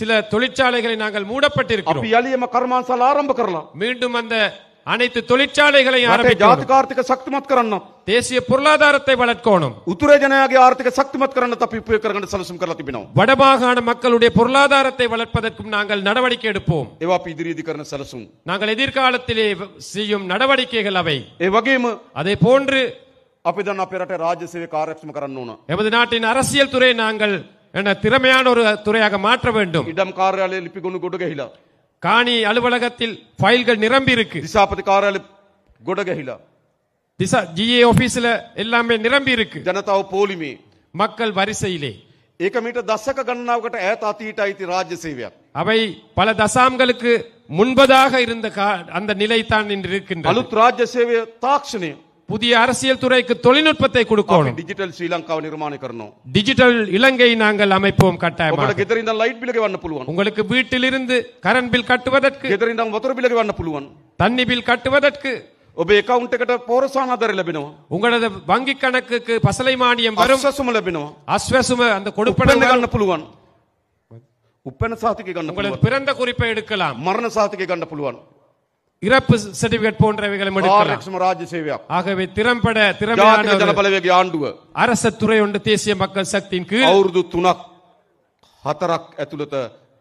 சில தொழிற்சாலைகளை நாங்கள் மூடப்பட்டிருக்கிறோம் අපි යළියම කර්මාන්තශාල ආරම්භ කරලා மீண்டும் அந்த அனைத்து தொழிற்சாலைகளையும் ආරම්භ ජාතික ආර්ථික ශක්තිමත් தேசிய பொருளாதாரத்தை வளர்க்கணும் උතුරේ ජනයාගේ ආර්ථික ශක්තිමත් කරන්න අපි උපයෝග කරගන්න සැලසුම් කරලා வடமாகாண மக்களுடைய பொருளாதாரத்தை வளர்ப்பதற்கும் நாங்கள் நடவடிக்கை எடுப்போம். ඒවා අපි ඉදිරියේදී කරන நாங்கள் எதிர்காலத்திலே செய்யும் நடவடிக்கைகள் அவை. ඒ වගේම அதே போன்று අපි දැන් අපේ රටේ රාජ්‍ය සේවය எமது நாட்டின் அரசியல் துறை நாங்கள் என திறமையான ஒரு துறையாக மாற்ற வேண்டும். ඉඩම් කාර්යාලයේ ලිපි ගොනු ගොඩ காணி அலுவலகத்தில் ஃபைல்கள் நிரம்பி இருக்கு දිසාපති කාරයාල ගොඩ திசா ஜிஏ ஆபீஸ்ல எல்லாமே நிரம்பி இருக்கு ජනතාව පෝලිමේ. மக்கள் வரிசையிலே ඒක මීට දස්සක ගණනාවකට ඈත අතීට අයිති රාජ්‍ය සේවයක්. அவை பல தசாம்களுக்கு முன்பதாக இருந்த கா- அந்த நிலை தான் இன்று இருக்கின்றது අලුත් රාජ්‍ය සේවය තාක්ෂණය புதிய அரசியல் துறைக்கு தொழில்நுட்பத்தை கொடுக்கணும் டிஜிட்டல் ஸ்ரீலங்காவை நிர்மாணிக்கணும் டிஜிட்டல் இலங்கை நாங்கள் அமைப்போம் கட்டாயம் உங்களுக்கு ගෙදර ඉඳන් ලයිට් බිල ගෙවන්න உங்களுக்கு வீட்டிலிருந்து கரண்ட் பில் கட்டுவதற்கு ගෙදර ඉඳන් වතුර බිල ගෙවන්න தண்ணி பில் கட்டுவதற்கு ඔබේ account එකට පෝරසාන ආධාර உங்களது வங்கி கணக்குக்கு பசலை மானியம் வரும் අස්සසුම அஸ்வசும அந்த கொடுப்பன ගන්න පුළුවන්. උපැන්න සහතිකය உங்களது பிறந்த குறிப்பை எடுக்கலாம் மரண සහතිකය கண்ட පුළුවන්. இறப்பு சர்டிபிகேட் போன்றவைகளும் எடுக்கலாம் ராஜ்ய சேவையா ஆகவே திறம்பட திறமையான ජනපලවේගේ ආණ්ඩුව அரச துறை ஒன்று தேசிய மக்கள் சக்தியின் கீழ் අවුරුදු තුනක් හතරක් ඇතුළත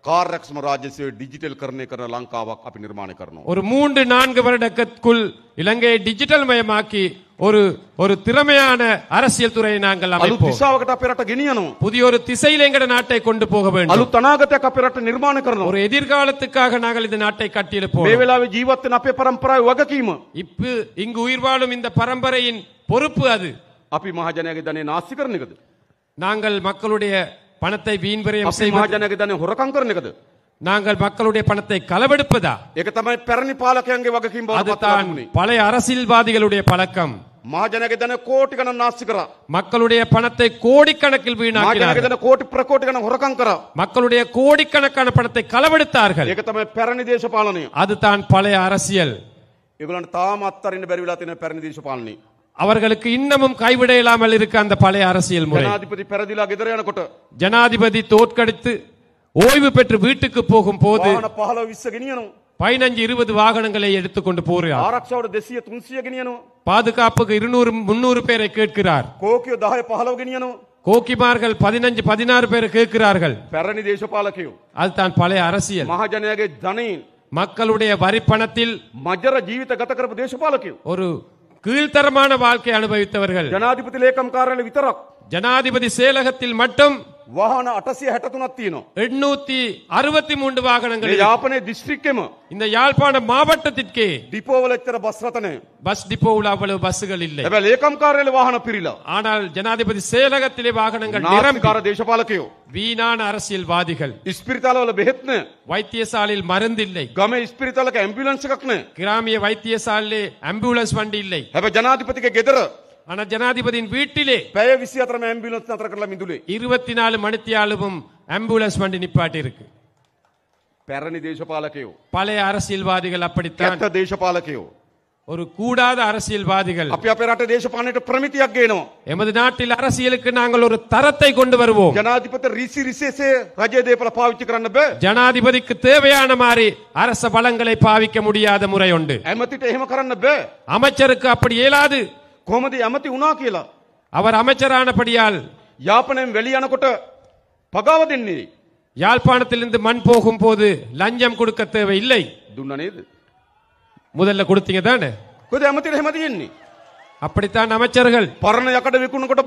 කාර්යක්ෂම රාජ්‍ය සේවය ඩිජිටල් කරණය කරන ලංකාවක් අපි නිර්මාණය කරනවා. ஒரு மூன்று நான்கு வருடத்திற்குள் இலங்கையை டிஜிட்டல் மயமாக்கி ஒரு ஒரு திறமையான அரசியல் துறையை நாங்கள் அமைப்போம் திசாவකට අපරට புதிய ஒரு திசையில் எங்கட நாட்டை கொண்டு போக வேண்டும் අලුත් අනාගතයක් අපරට ஒரு எதிர்காலத்துக்காக நாங்கள் இந்த நாட்டை கட்டியெழுப்போம் මේ වෙලාවේ ජීවත් වෙන අපේ இங்கு உயிர் வாழும் இந்த பரம்பரையின் பொறுப்பு அது அப்பி මහජනයාගේ ධනෙ නාස්ති நாங்கள் மக்களுடைய பணத்தை வீண் விரயம் செய்வது මහජනයාගේ ධනෙ හොරකම් நாங்கள் மக்களுடைய பணத்தை களவெடுப்பதா ඒක තමයි පැරණි පාලකයන්ගේ වගකීම් බවට பழைய அரசியல்வாதிகளுடைய பழக்கம் மக்களுடைய பணத்தை கோடிக்கணக்கில் මහජනගේ வீணாக்கினார்கள் දන කෝටි மக்களுடைய கோடிக்கணக்கான பணத்தை களவெடுத்தார்கள் அதுதான் பழைய அரசியல் ඒගොල්ලන්ට அவர்களுக்கு இன்னமும் கைவிட இல்லாமல் இருக்க அந்த பழைய அரசியல் முறை ஜனாதிபதி தோற்கடித்து ஓய்வு பெற்று வீட்டுக்கு போகும் போது பதினஞ்சு இருபது வாகனங்களை எடுத்துக்கொண்டு போறார் ආරක්ෂාවට දෙසිය තුන්සිය பாதுகாப்புக்கு இருநூறு முன்னூறு பேரை கேட்கிறார் කෝකයෝ දහය පහලව கிணியனும் கோக்கிமார்கள் பதினஞ்சு பதினாறு பேரை கேட்கிறார்கள் தேச දේශපාලකයෝ. அதுதான் பழைய அரசியல் මහජනයාගේ ධනයෙන් மக்களுடைய வரி பணத்தில் மஜர ජීවිත ගත தேச දේශපාලකයෝ. ஒரு கீழ்த்தரமான வாழ்க்கை அனுபவித்தவர்கள் ஜனாதிபதி ලේකම් කාර්යාලේ විතරක් ஜனாதிபதி செயலகத்தில் மட்டும் வாகன அட்டசிய ஹெட்டத்துனத் தீனும் எண்ணூத்தி அறுபத்தி மூன்று வாகனங்கள் யாப்பனே டிஸ்ட்ரிக்டெம் இந்த யாழ்ப்பாண மாவட்டத்திற்கு டிப்போவில் எத்தனை பஸ் ரத்தனே பஸ் டிப்போவில் அவ்வளவு பஸ்ஸுகள் இல்லை எவ்வளவு ஏக்கம் காரையில் வாகன பிரில ஆனால் ஜனாதிபதி செயலகத்திலே வாகனங்கள் நிரம்பிக்கார தேசபாலகையோ வீணான அரசியல்வாதிகள் இஸ்பிரித்தால பெஹத்னு வைத்தியசாலையில் மருந்தில்லை கமே இஸ்பிரித்தாலுக்கு ஆம்புலன்ஸ் கக்னு கிராமிய வைத்தியசாலையிலே ஆம்புலன்ஸ் வண்டி இல்லை ஜனாதிபதிக்கு கெதர் ஆனா ஜனாதிபதியின் வீட்டிலே පැය 24ම ඇම්බියුලන්ස් නතර කරලා இருபத்தி நாலு மணித்தியாலும் ஆம்புலன்ஸ் வண்டி நிப்பாட்டி இருக்கு පැරණි දේශපාලකයෝ. பழைய அரசியல்வாதிகள் அப்படித்தான் කැත දේශපාලකයෝ. ஒரு கூடாத அரசியல்வாதிகள் අපි අපේ රට දේශපාලනයට ප්‍රමිතියක් ගේනවා. எமது நாட்டில் அரசியலுக்கு நாங்கள் ஒரு தரத்தை கொண்டு வருவோம் ජනාධිපති ரிசி රිසෙසේ රජයේ දේපල පාවිච්චි කරන්න ஜனாதிபதிக்கு தேவையான மாதிரி அரச பலங்களை பாவிக்க முடியாத முறை உண்டு ඇමතිට එහෙම කරන්න அமைச்சருக்கு அப்படி இயலாது කොහොමද යමති වුණා அவர் அமைச்சரானபடியால் யாப்பனையும் வெளியானකොට பகாව දෙන්නේ. யாழ்ப்பாணத்திலிருந்து மண் போகும் போது லஞ்சம் கொடுக்க தேவை இல்லை. දුන්න නේද? முதல்ல கொடுத்தீங்க தானே? කොහෙද යමතිට එහෙම அப்படித்தான் அமைச்சர்கள் பரண යකඩ විකුණනකොට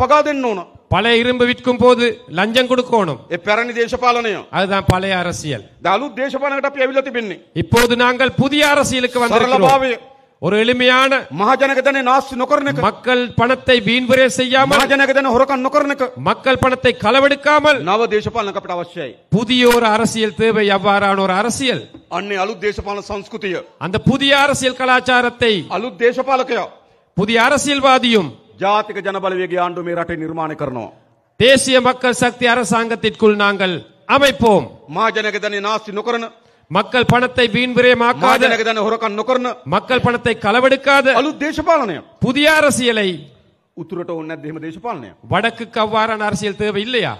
පගා දෙන්න ඕන. பழைய இரும்பு விற்கும் போது லஞ்சம் கொடுக்கணும். ඒ පැරණි දේශපාලනය. அதுதான் பழைய அரசியல். ද අලුත් දේශපාලනකට අපි ඇවිල්ලා இப்போது நாங்கள் புதிய அரசியலுக்கு வந்திருக்கிறோம். සරලභාවය ஒரு எளிமையான ಮಹಾಜನಗದನೆ ನಾಸ್ ನೊಕರ್ನಕ மக்கள் ಪಣತೆ ವೀನ್ ಬರೆ செய்யாமல் ಮಹಾಜನಗದನೆ ಹೊರಕನ್ ನೊಕರ್ನಕ ಮಕ್ಕಲ್ ಪಣತೆ ಕಳವಡಿಕಾಮಲ್ ನವ ದೇಶಪಾಲನ ಕಪಟ ಅವಶ್ಯයි புதியோர் அரசியல் தேவை எவ்வாறான ஒரு அரசியல் அன்னை அலு தேசபாலன சம்ஸ்கிருதிய அந்த புதிய அரசியல் கலாச்சாரத்தை அலு தேசபாலகயா புதிய அரசியல்வாதியும் ජාතික ஜனபல ආණ්ඩුවේ රටේ නිර්මාණය කරනවා தேசிய மக்கள் சக்தி அரசாங்கத்திற்குள் நாங்கள் அமைப்போம் மகாஜனகதனை நாஸ்தி நொகரன மக்கள் பணத்தை வீண் விரயமாக்காத හොරකන් නොකරන மக்கள் பணத்தை களவெடுக்காத අලුත් දේශපාලනය புதிய அரசியலை උතුරට ඔන්න දෙම දේශපාලනය வடக்குக்கு அவ்வாறான அரசியல் தேவை இல்லையா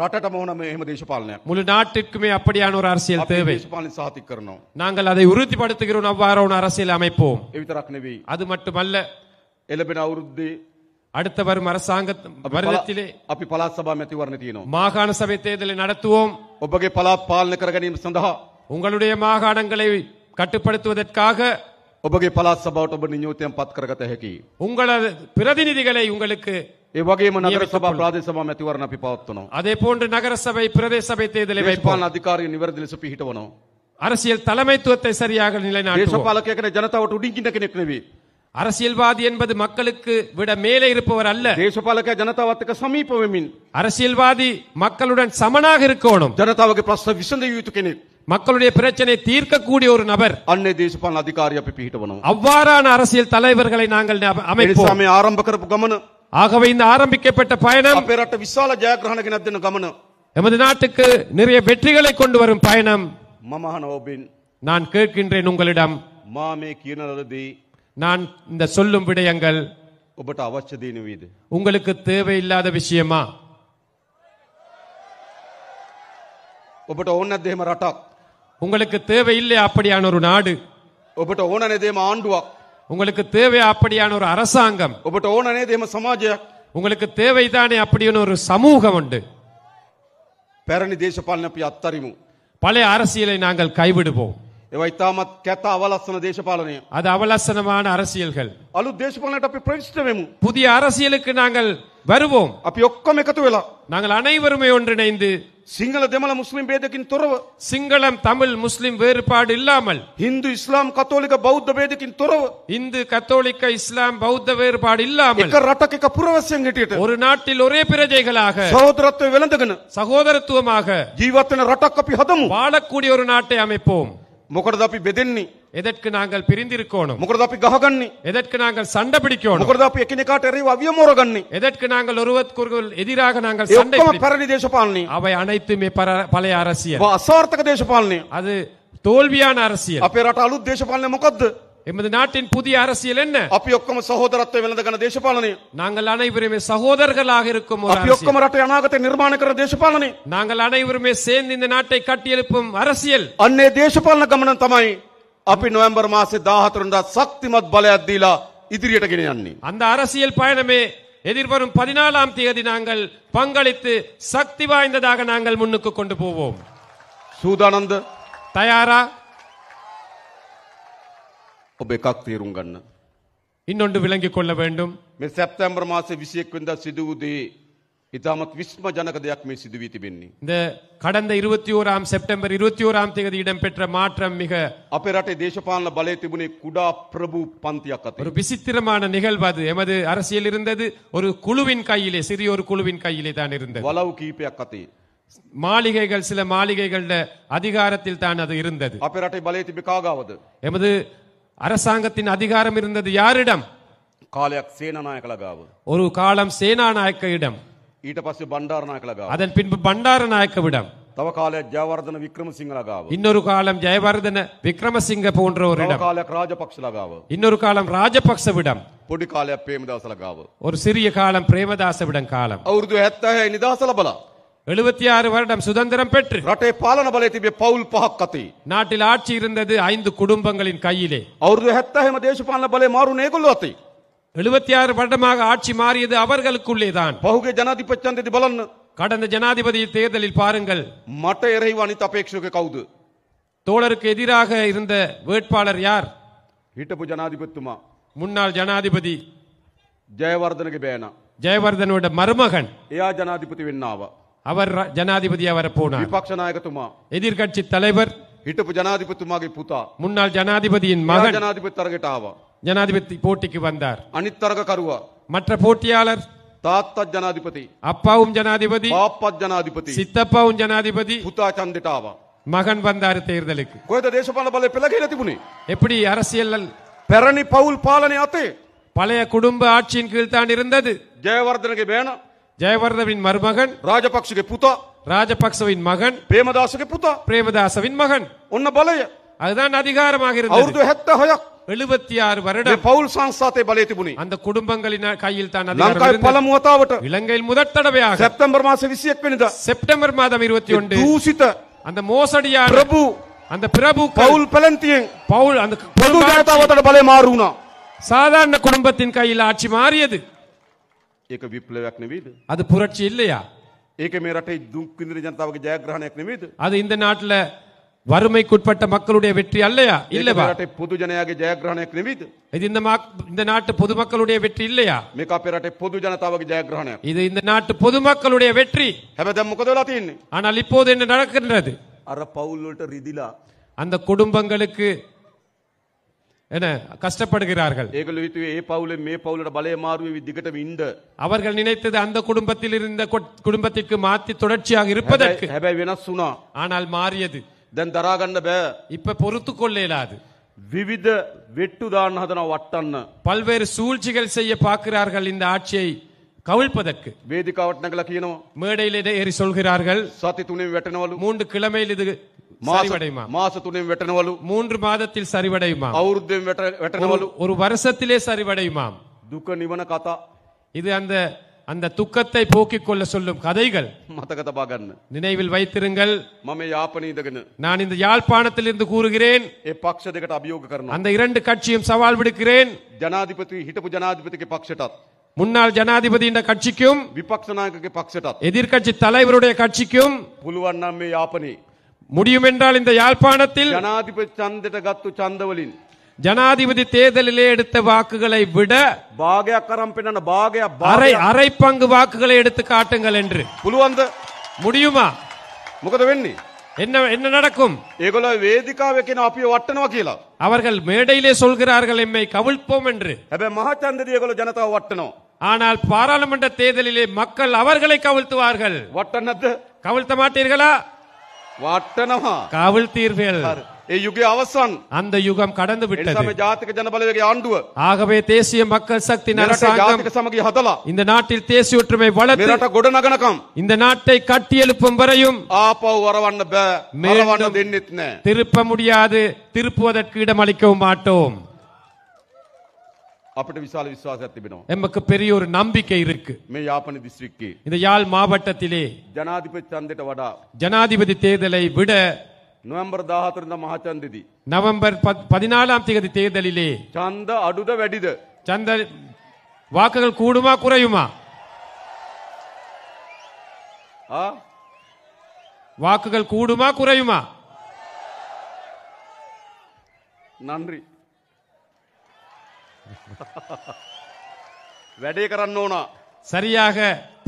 රටට මොනම එහෙම දේශපාලනයක් මුළු நாட்டிற்குமே அப்படியான ஒரு அரசியல் தேவை දේශපාලන සාතික කරනවා நாங்கள் அதை உறுதிப்படுத்துகிறோம் அவ்வாறான அரசியல் அமைப்போம் ඒ විතරක් නෙවෙයි அது மட்டுமல்ல එළබෙන අවුරුද්දේ அடுத்த வரும் அரசாங்க வருடத்திலே අපි පළාත් සභා මැතිවරණ තියෙනවා මාකාණ සභை தேர்தலை நடத்துவோம் ඔබගේ පළාත් පාලන කර ගැනීම සඳහා உங்களுடைய மாகாணங்களை கட்டுப்படுத்துவதற்காக ඔබගේ පලාත් සබවට ඔබ නියෝතයන් පත් කරගත හැකි. உங்களது பிரதிநிதிகளை உங்களுக்கு ඒ නගර සභා ප්‍රාදේශ සභා මැතිවරණ අපි පවත්වනවා. அதே போன்று நகர சபை பிரதேச சபை தேர்தலை வைப்பான் அதிகாரிය නිවැරදි ලෙස පිහිටවනවා. அரசியல் தலைமைத்துவத்தை சரியாக நிலைநாட்டுவோம். දේශපාලකයා කියන්නේ ජනතාවට උඩින් ඉන්න කෙනෙක් නෙවෙයි. அரசியல்வாதி என்பது மக்களுக்கு விட மேலே இருப்பவர் அல்ல தேசபாலக ஜனதாவத்துக்கு சமீபமின் அரசியல்வாதி மக்களுடன் சமனாக இருக்கணும் ஜனதாவுக்கு பிரஸ்த விசந்தை யூத்துக்கினேன் மக்களுடைய பிரச்சனை தீர்க்கக்கூடிய ஒரு நபர் அன்னை දේශපාලන அதிகாரி අපි පිහිටවනවා. அவ்வாறான அரசியல் தலைவர்களை நாங்கள் ඒ அமைப்போம் මේ ආරම්භ ஆகவே இந்த ஆரம்பிக்கப்பட்ட பயணம் අපේ රට විශාල ජයග්‍රහණ ගෙනත් எமது நாட்டுக்கு நிறைய வெற்றிகளை கொண்டு வரும் பயணம் මම நான் கேட்கின்றேன் உங்களிடம் மாமே මේ நான் இந்த சொல்லும் விடயங்கள் ඔබට අවශ්‍ය දේ உங்களுக்கு தேவையில்லாத விஷயமா ඔබට ඕන නැද්ද உங்களுக்கு தேவையில்லை அப்படியான ஒரு நாடு ஒப்பட்ட ඕන නේදේම ஆண்டுவா உங்களுக்கு தேவை அப்படியான ஒரு அரசாங்கம் ஒப்பட்ட ඕන தேம சமாஜ உங்களுக்கு தேவைதானே அப்படியான ஒரு சமூகம் உண்டு பேரணி தேசபால் අපි பழைய அரசியலை நாங்கள் கைவிடுவோம் ඒවා ඉතාමත් කැත අවලස්සන දේශපාලනය. அது அவலசனமான அரசியல்கள். අලුත් දේශපාලනයට புதிய அரசியலுக்கு நாங்கள் வருவோம். අපි ඔක්කොම நாங்கள் அனைவருமே ஒன்றிணைந்து சிங்கள දෙමළ முஸ்லிம் ભેදකින් තොරව සිංහලම් තමිල් මුස්ලිම් வேறுபாடு இல்லாமல் இந்து இஸ்லாம் கத்தோலிக்க பௌத்த பேதக்கின் துறவு இந்து கத்தோலிக்க இஸ்லாம் பௌத்த வேறுபாடு இல்லாமல் එක රටක එක ஒரு நாட்டில் ஒரே பிரஜைகளாக சகோதரத்துவம் விளந்தගෙන சகோதரத்துவமாக ජීවත් වෙන வாழக்கூடிய ஒரு நாட்டை அமைப்போம் මොකටද අපි බෙදෙන්නේ? எதற்கு நாங்கள் பிரிந்திருக்கணும்? මොකටද අපි ගහගන්නේ? எதற்கு நாங்கள் சண்டை பிடிக்கணும்? මොකටද අපි එකිනෙකාට එරෙහිව අවියමෝරගන්නේ? எதற்கு நாங்கள் ஒருவருக்கொருவர் எதிராக நாங்கள் சண்டை பிடிக்கணும்? පරණ දේශපාලනේ. அவை அனைத்துமே பழைய அரசியல். අසාර්ථක දේශපාලනේ. அது தோல்வியான அரசியல். අපේ රට අලුත් දේශපාලනේ මොකද්ද? எமது நாட்டின் புதிய அரசியல் என்ன අපි ඔක්කොම සහෝදරත්වය වෙළඳ ගන්න நாங்கள் அனைவருமே சகோதரர்களாக இருக்கும் ஒரு අපි ඔක්කොම රටේ අනාගතය නිර්මාණය நாங்கள் அனைவருமே சேர்ந்து இந்த நாட்டை கட்டியெழுப்பும் அரசியல் අන්නේ தேசபாலன ගමන තමයි අපි නොවැම්බර් මාසේ 14 වෙනිදා ශක්තිමත් බලයක් දීලා ඉදිරියට ගෙන அந்த அரசியல் பயணமே எதிர்வரும் பதினாலாம் தேதி நாங்கள் பங்களித்து சக்தி வாய்ந்ததாக நாங்கள் முன்னுக்கு கொண்டு போவோம் சூதானந்த் தயாரா ඔබ එකක් තේරුම් ගන්න. ಇನ್ನೊಂದು ವಿಳಂಗಿಕೊಳ್ಳ வேண்டும் මේ සැප්තැම්බර් මාසේ 21 වෙනිදා සිදු වූ දේ ඉතාමත් විශ්මජනක දෙයක් මේ සිදුවී තිබෙන්නේ. இந்த கடந்த 21ஆம் செப்டம்பர் 21ஆம் தேதி இடம்பெற்ற மாற்றம் மிக අපේ රටේ දේශපාලන බලය තිබුණේ කුඩා ප්‍රභු පන්තියක් අතේ. ஒரு விசித்திரமான நிகழ்வு அது எமது அரசியல் இருந்தது ஒரு குழுவின் கையிலே சிறிய ஒரு குழுவின் கையிலே தான் இருந்தது. වලව් කීපයක් අතේ. மாளிகைகள் சில மாளிகைகள அதிகாரத்தில் தான் அது இருந்தது. අපේ රටේ බලය எமது அரசாங்கத்தின் அதிகாரம் இருந்தது யாரிடம் ஒரு காலம் சேனா நாயக்கிடம் அதன் பின்பு பண்டாரநாயக்கவிடம் තව இன்னொரு காலம் ஜெயவர்தன விக்ரமசிங்க තව போன்றோரிடம் කාලයක් இன்னொரு காலம் ராஜபக்சவிடம் ஒரு சிறிய காலம் பிரேமதாசவிடம் காலம் எழுபத்தி ஆறு வருடம் சுதந்திரம் பெற்று රටේ பாலன බලය තිබේ පවුල් நாட்டில் ஆட்சி இருந்தது ஐந்து குடும்பங்களின் கையிலே අවුරුදු 70ම දේශපාලන බලය மாறும் ඒගොල්ලෝ எழுபத்தி ஆறு வருடமாக ஆட்சி மாறியது அவர்களுக்குள்ளே தான் ஜனாதிபதி ජනාධිපත්‍යන්තේදී බලන්න கடந்த ஜனாதிபதி தேர்தலில் பாருங்கள் மட்ட එරෙහිව අනිත් අපේක්ෂක කවුද? தோழருக்கு எதிராக இருந்த வேட்பாளர் யார் හිටපු ஜனாதிபத்துமா முன்னாள் ஜனாதிபதி ஜெயவர்தனுக்கு බෑනා. ஜெயவர்தனோட மருமகன் ஏ ජනාධිපති වෙන්න ආවා. அவர் ஜனாதிபதியா வரப்போனார் விபக்ஷ நாயகத்துமா எதிர்கட்சி தலைவர் හිටපු ජනාධිපතුමාගේ පුතා முன்னாள் ஜனாதிபதியின் මහා மகன் ජනාධිපතිවරයට ආවා. ஜனாதிபதி போட்டிக்கு வந்தார் அனித்தரக கருவா மற்ற போட்டியாளர் තාත්තත් ஜனாதிபதி அப்பாவும் ஜனாதிபதி පාප්පත් ஜனாதிபதி சித்தப்பாவும் ஜனாதிபதி පුතා ඡන්දෙට ආවා. மகன் வந்தார் தேர்தலுக்கு කොහෙද දේශපාලන බලය පෙළගිලා තිබුණේ? எப்படி அரசியல் பெரணி பவுல் පාලනය අතේ පழைய குடும்ப ஆட்சியின் கீழ் தான் இருந்தது ஜெயவர்தனுக்கு බෑන ಜಯವರ್ಧವಿನ மருமகன் ರಾಜಪಕ್ಷಗೆ புத்தா ராஜபக்சவின் மகன் பிரேமதாசಗೆ புத்தா பிரேமதாசவின் மகன் ඔන්න බලය அதுதான் அதிகாரமாக இருந்தது எழுபத்தி ஆறு මේ வருடம் පවුල් සංස්ථාතේ බලය තිබුණේ அந்த குடும்பங்களின் கையில் தான் அதிகாரம் ලංකාවේ இருந்தது. இலங்கையில் முதற் தடவையாக සැප්තැම්බර් මාසේ 21 செப்டம்பர் மாதம் இருபத்தி ஒன்று දූෂිත அந்த மோசடியான பிரபு அந்த பிரபு பவுல் පැලැන්තියෙන් பவுல் அந்த பொது குடும்பம்- ජනතාවතට බලය சாதாரண குடும்பத்தின் கையில் ஆட்சி மாறியது ඒක විප්ලවයක් නෙවෙයිද? அது புரட்சி இல்லையா? ඒක මේ රටේ දුක්ඛින ජනතාවගේ ජයග්‍රහණයක් නෙවෙයිද? அது இந்த நாட்டுல வறுமைக்குட்பட்ட மக்களுடைய வெற்றி அல்லையா இல்லவா රටේ පොදු ජනයාගේ ජයග්‍රහණයක් නෙවෙයිද? இது இந்த இந்த நாட்டு பொதுமக்களுடைய வெற்றி இல்லையா? මේක අපේ රටේ පොදු ජනතාවගේ ජයග්‍රහණයක්. இது இந்த நாட்டு பொதுமக்களுடைய வெற்றி. හැබැයි මොකද වෙලා තියෙන්නේ? ஆனால் இப்போது என்ன நடக்கின்றது? අර පවුල් වලට රිදිලා அந்த குடும்பங்களுக்கு என்ன கஷ்டப்படுகிறார்கள் ඒගොල්ලෝ හිතුවේ ඒ පවුලේ මේ පවුලට බලය මාරුවේ දිගටම அவர்கள் நினைத்தது அந்த குடும்பத்தில் இருந்த குடும்பத்திற்கு மாத்தி தொடர்ச்சியாக இருப்பதற்கு. හැබැයි වෙනස් ஆனால் மாறியது. දැන් දරා ගන්න බෑ. இப்ப பொறுத்து கொள்ள விவித வெட்டுதான் அதன பல்வேறு சூழ்ச்சிகள் செய்ய பார்க்கிறார்கள் இந்த ஆட்சியை கவிழ்ப்பதற்கு வேதிகாவட்டங்களை කියනවා மேடையில் ஏறி சொல்கிறார்கள் சத்தி துணி வெட்டனவலு மூன்று கிழமையில் இது சரிவடையுமா மாசத்துடன் வெட்டனவலு மூன்று மாதத்தில் சரிவடையுமா அவருத்தையும் வெட்டனவலு ஒரு வருஷத்திலே சரிவடையுமா துக்க நிவன கதா இது அந்த அந்த துக்கத்தை போக்கிக் கொள்ள சொல்லும் கதைகள் நினைவில் வைத்திருங்கள் நான் இந்த யாழ்ப்பாணத்தில் இருந்து கூறுகிறேன் அந்த இரண்டு கட்சியும் சவால் விடுக்கிறேன் ஜனாதிபதி ஹிட்டபு ஜனாதிபதிக்கு பக்ஷட்டார் முன்னாள் ஜனாதிபதியின் கட்சிக்கும் விபக்ஷ நாயக்கு பக்ஷட்டார் எதிர்கட்சி தலைவருடைய கட்சிக்கும் புலுவன் யாப்பனி முடியும் என்றால் இந்த யாழ்ப்பாணத்தில் ஜனாதிபதி சந்திட்ட கத்து சந்தவலின் ஜனாதிபதி தேர்தலிலே எடுத்த வாக்குகளை விட பாகரம் பின்ன பாக அரை அரை பங்கு வாக்குகளை எடுத்து காட்டுங்கள் என்று புலுவந்த முடியுமா முகத வெண்ணி என்ன என்ன நடக்கும் ஏகோல வேதிகாவைக்கு அப்பிய வட்டனவா கீழா அவர்கள் மேடையிலே சொல்கிறார்கள் எம்மை கவிழ்ப்போம் என்று ஹெபே மகாச்சந்ததி ஏகோல ஜனதா வட்டனோ ஆனால் பாராளுமன்ற தேர்தலிலே மக்கள் அவர்களை கவிழ்த்துவார்கள் வட்டனத்து கவிழ்த்த மாட்டீர்களா காவல் தீர்வேல் அந்த யுகம் கடந்து விட்டது ஆகவே தேசிய மக்கள் சக்தி இந்த நாட்டில் தேசிய ஒற்றுமை வளர்த்து இந்த நாட்டை கட்டியெழுப்பும் வரையும் திருப்ப முடியாது திருப்புவதற்கு இடம் அளிக்கவும் மாட்டோம் அப்படி விசால விசுவாச திபினோம் எமக்கு பெரிய ஒரு நம்பிக்கை இருக்கு மே யாபனி திஸ்ரிக்கு இந்த யாழ் மாவட்டத்திலே ஜனாதிபதி சந்திட்ட வடா ஜனாதிபதி தேர்தலை விட நவம்பர் தாகத்திருந்த மகாச்சந்திதி நவம்பர் பதினாலாம் தேதி தேர்தலிலே சந்த அடுத வெடிது சந்த வாக்குகள் கூடுமா குறையுமா வாக்குகள் கூடுமா குறையுமா நன்றி වැඩේ කරන්න சரியாக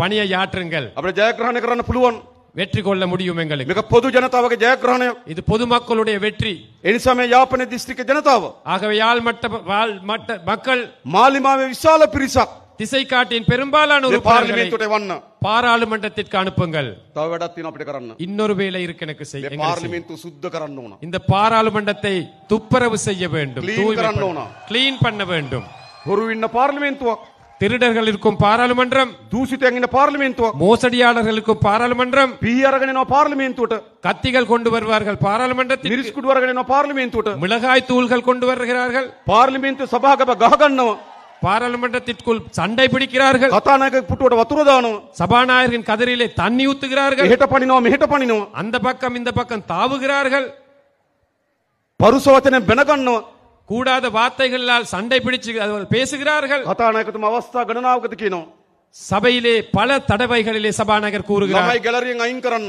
பணியை யாற்றுங்கள். அப்படி ජයග්‍රහණය කරන්න පුළුවන්. வெற்றி கொள்ள முடியும் எங்களுக்கு மிக பொது ஜனதாவுக்கு ஜெயகிரகணம் இது பொதுமக்களுடைய வெற்றி எனிசாமே யாப்பனை டிஸ்ட்ரிக்ட் ஜனதாவோ ஆகவே யாழ் மட்ட மக்கள் மாலிமாவை விசால பிரிசா திசை காட்டின் பெரும்பாலான உறுப்பினர்களை වන්න பாராளுமன்றத்திற்கு அனுப்புங்கள் இன்னொரு வேலை இருக்கு எனக்கு செய்ய இந்த பாராளுமன்றத்தை துப்புரவு செய்ய வேண்டும் பண்ண வேண்டும் திருடர்கள் இருக்கும் பாராளுமன்றம் தூசி தேங்கின பார்லிமென்ட் மோசடியாளர்கள் இருக்கும் பாராளுமன்றம் පිහි අරගෙන கத்திகள் கொண்டு வருவார்கள் பாராளுமன்றத்தில் මිරිස් කුඩු மிளகாய் தூள்கள் கொண்டு வருகிறார்கள் පාර්ලිමේන්තුව සභාගම பாராளுமன்றத்திற்குள் சண்டை பிடிக்கிறார்கள் கதாநாயக புட்டுவோட வத்துர தானும் சபாநாயகரின் கதிரிலே தண்ணி ஊத்துகிறார்கள் මෙහෙට பண்ணினோம் මෙහෙට பண்ணினோம் அந்த பக்கம் இந்த பக்கம் தாவுகிறார்கள் පරුස වචනෙන් கூடாத வார்த்தைகளால் சண்டை பிடிச்சு அவர்கள் பேசுகிறார்கள் කතානායකතුම அவஸ்தா ගණනාවකද කියනවා சபையிலே பல தடவைகளிலே சபாநாயகர் கூறுகிறார் ළමයි ගැලරියෙන්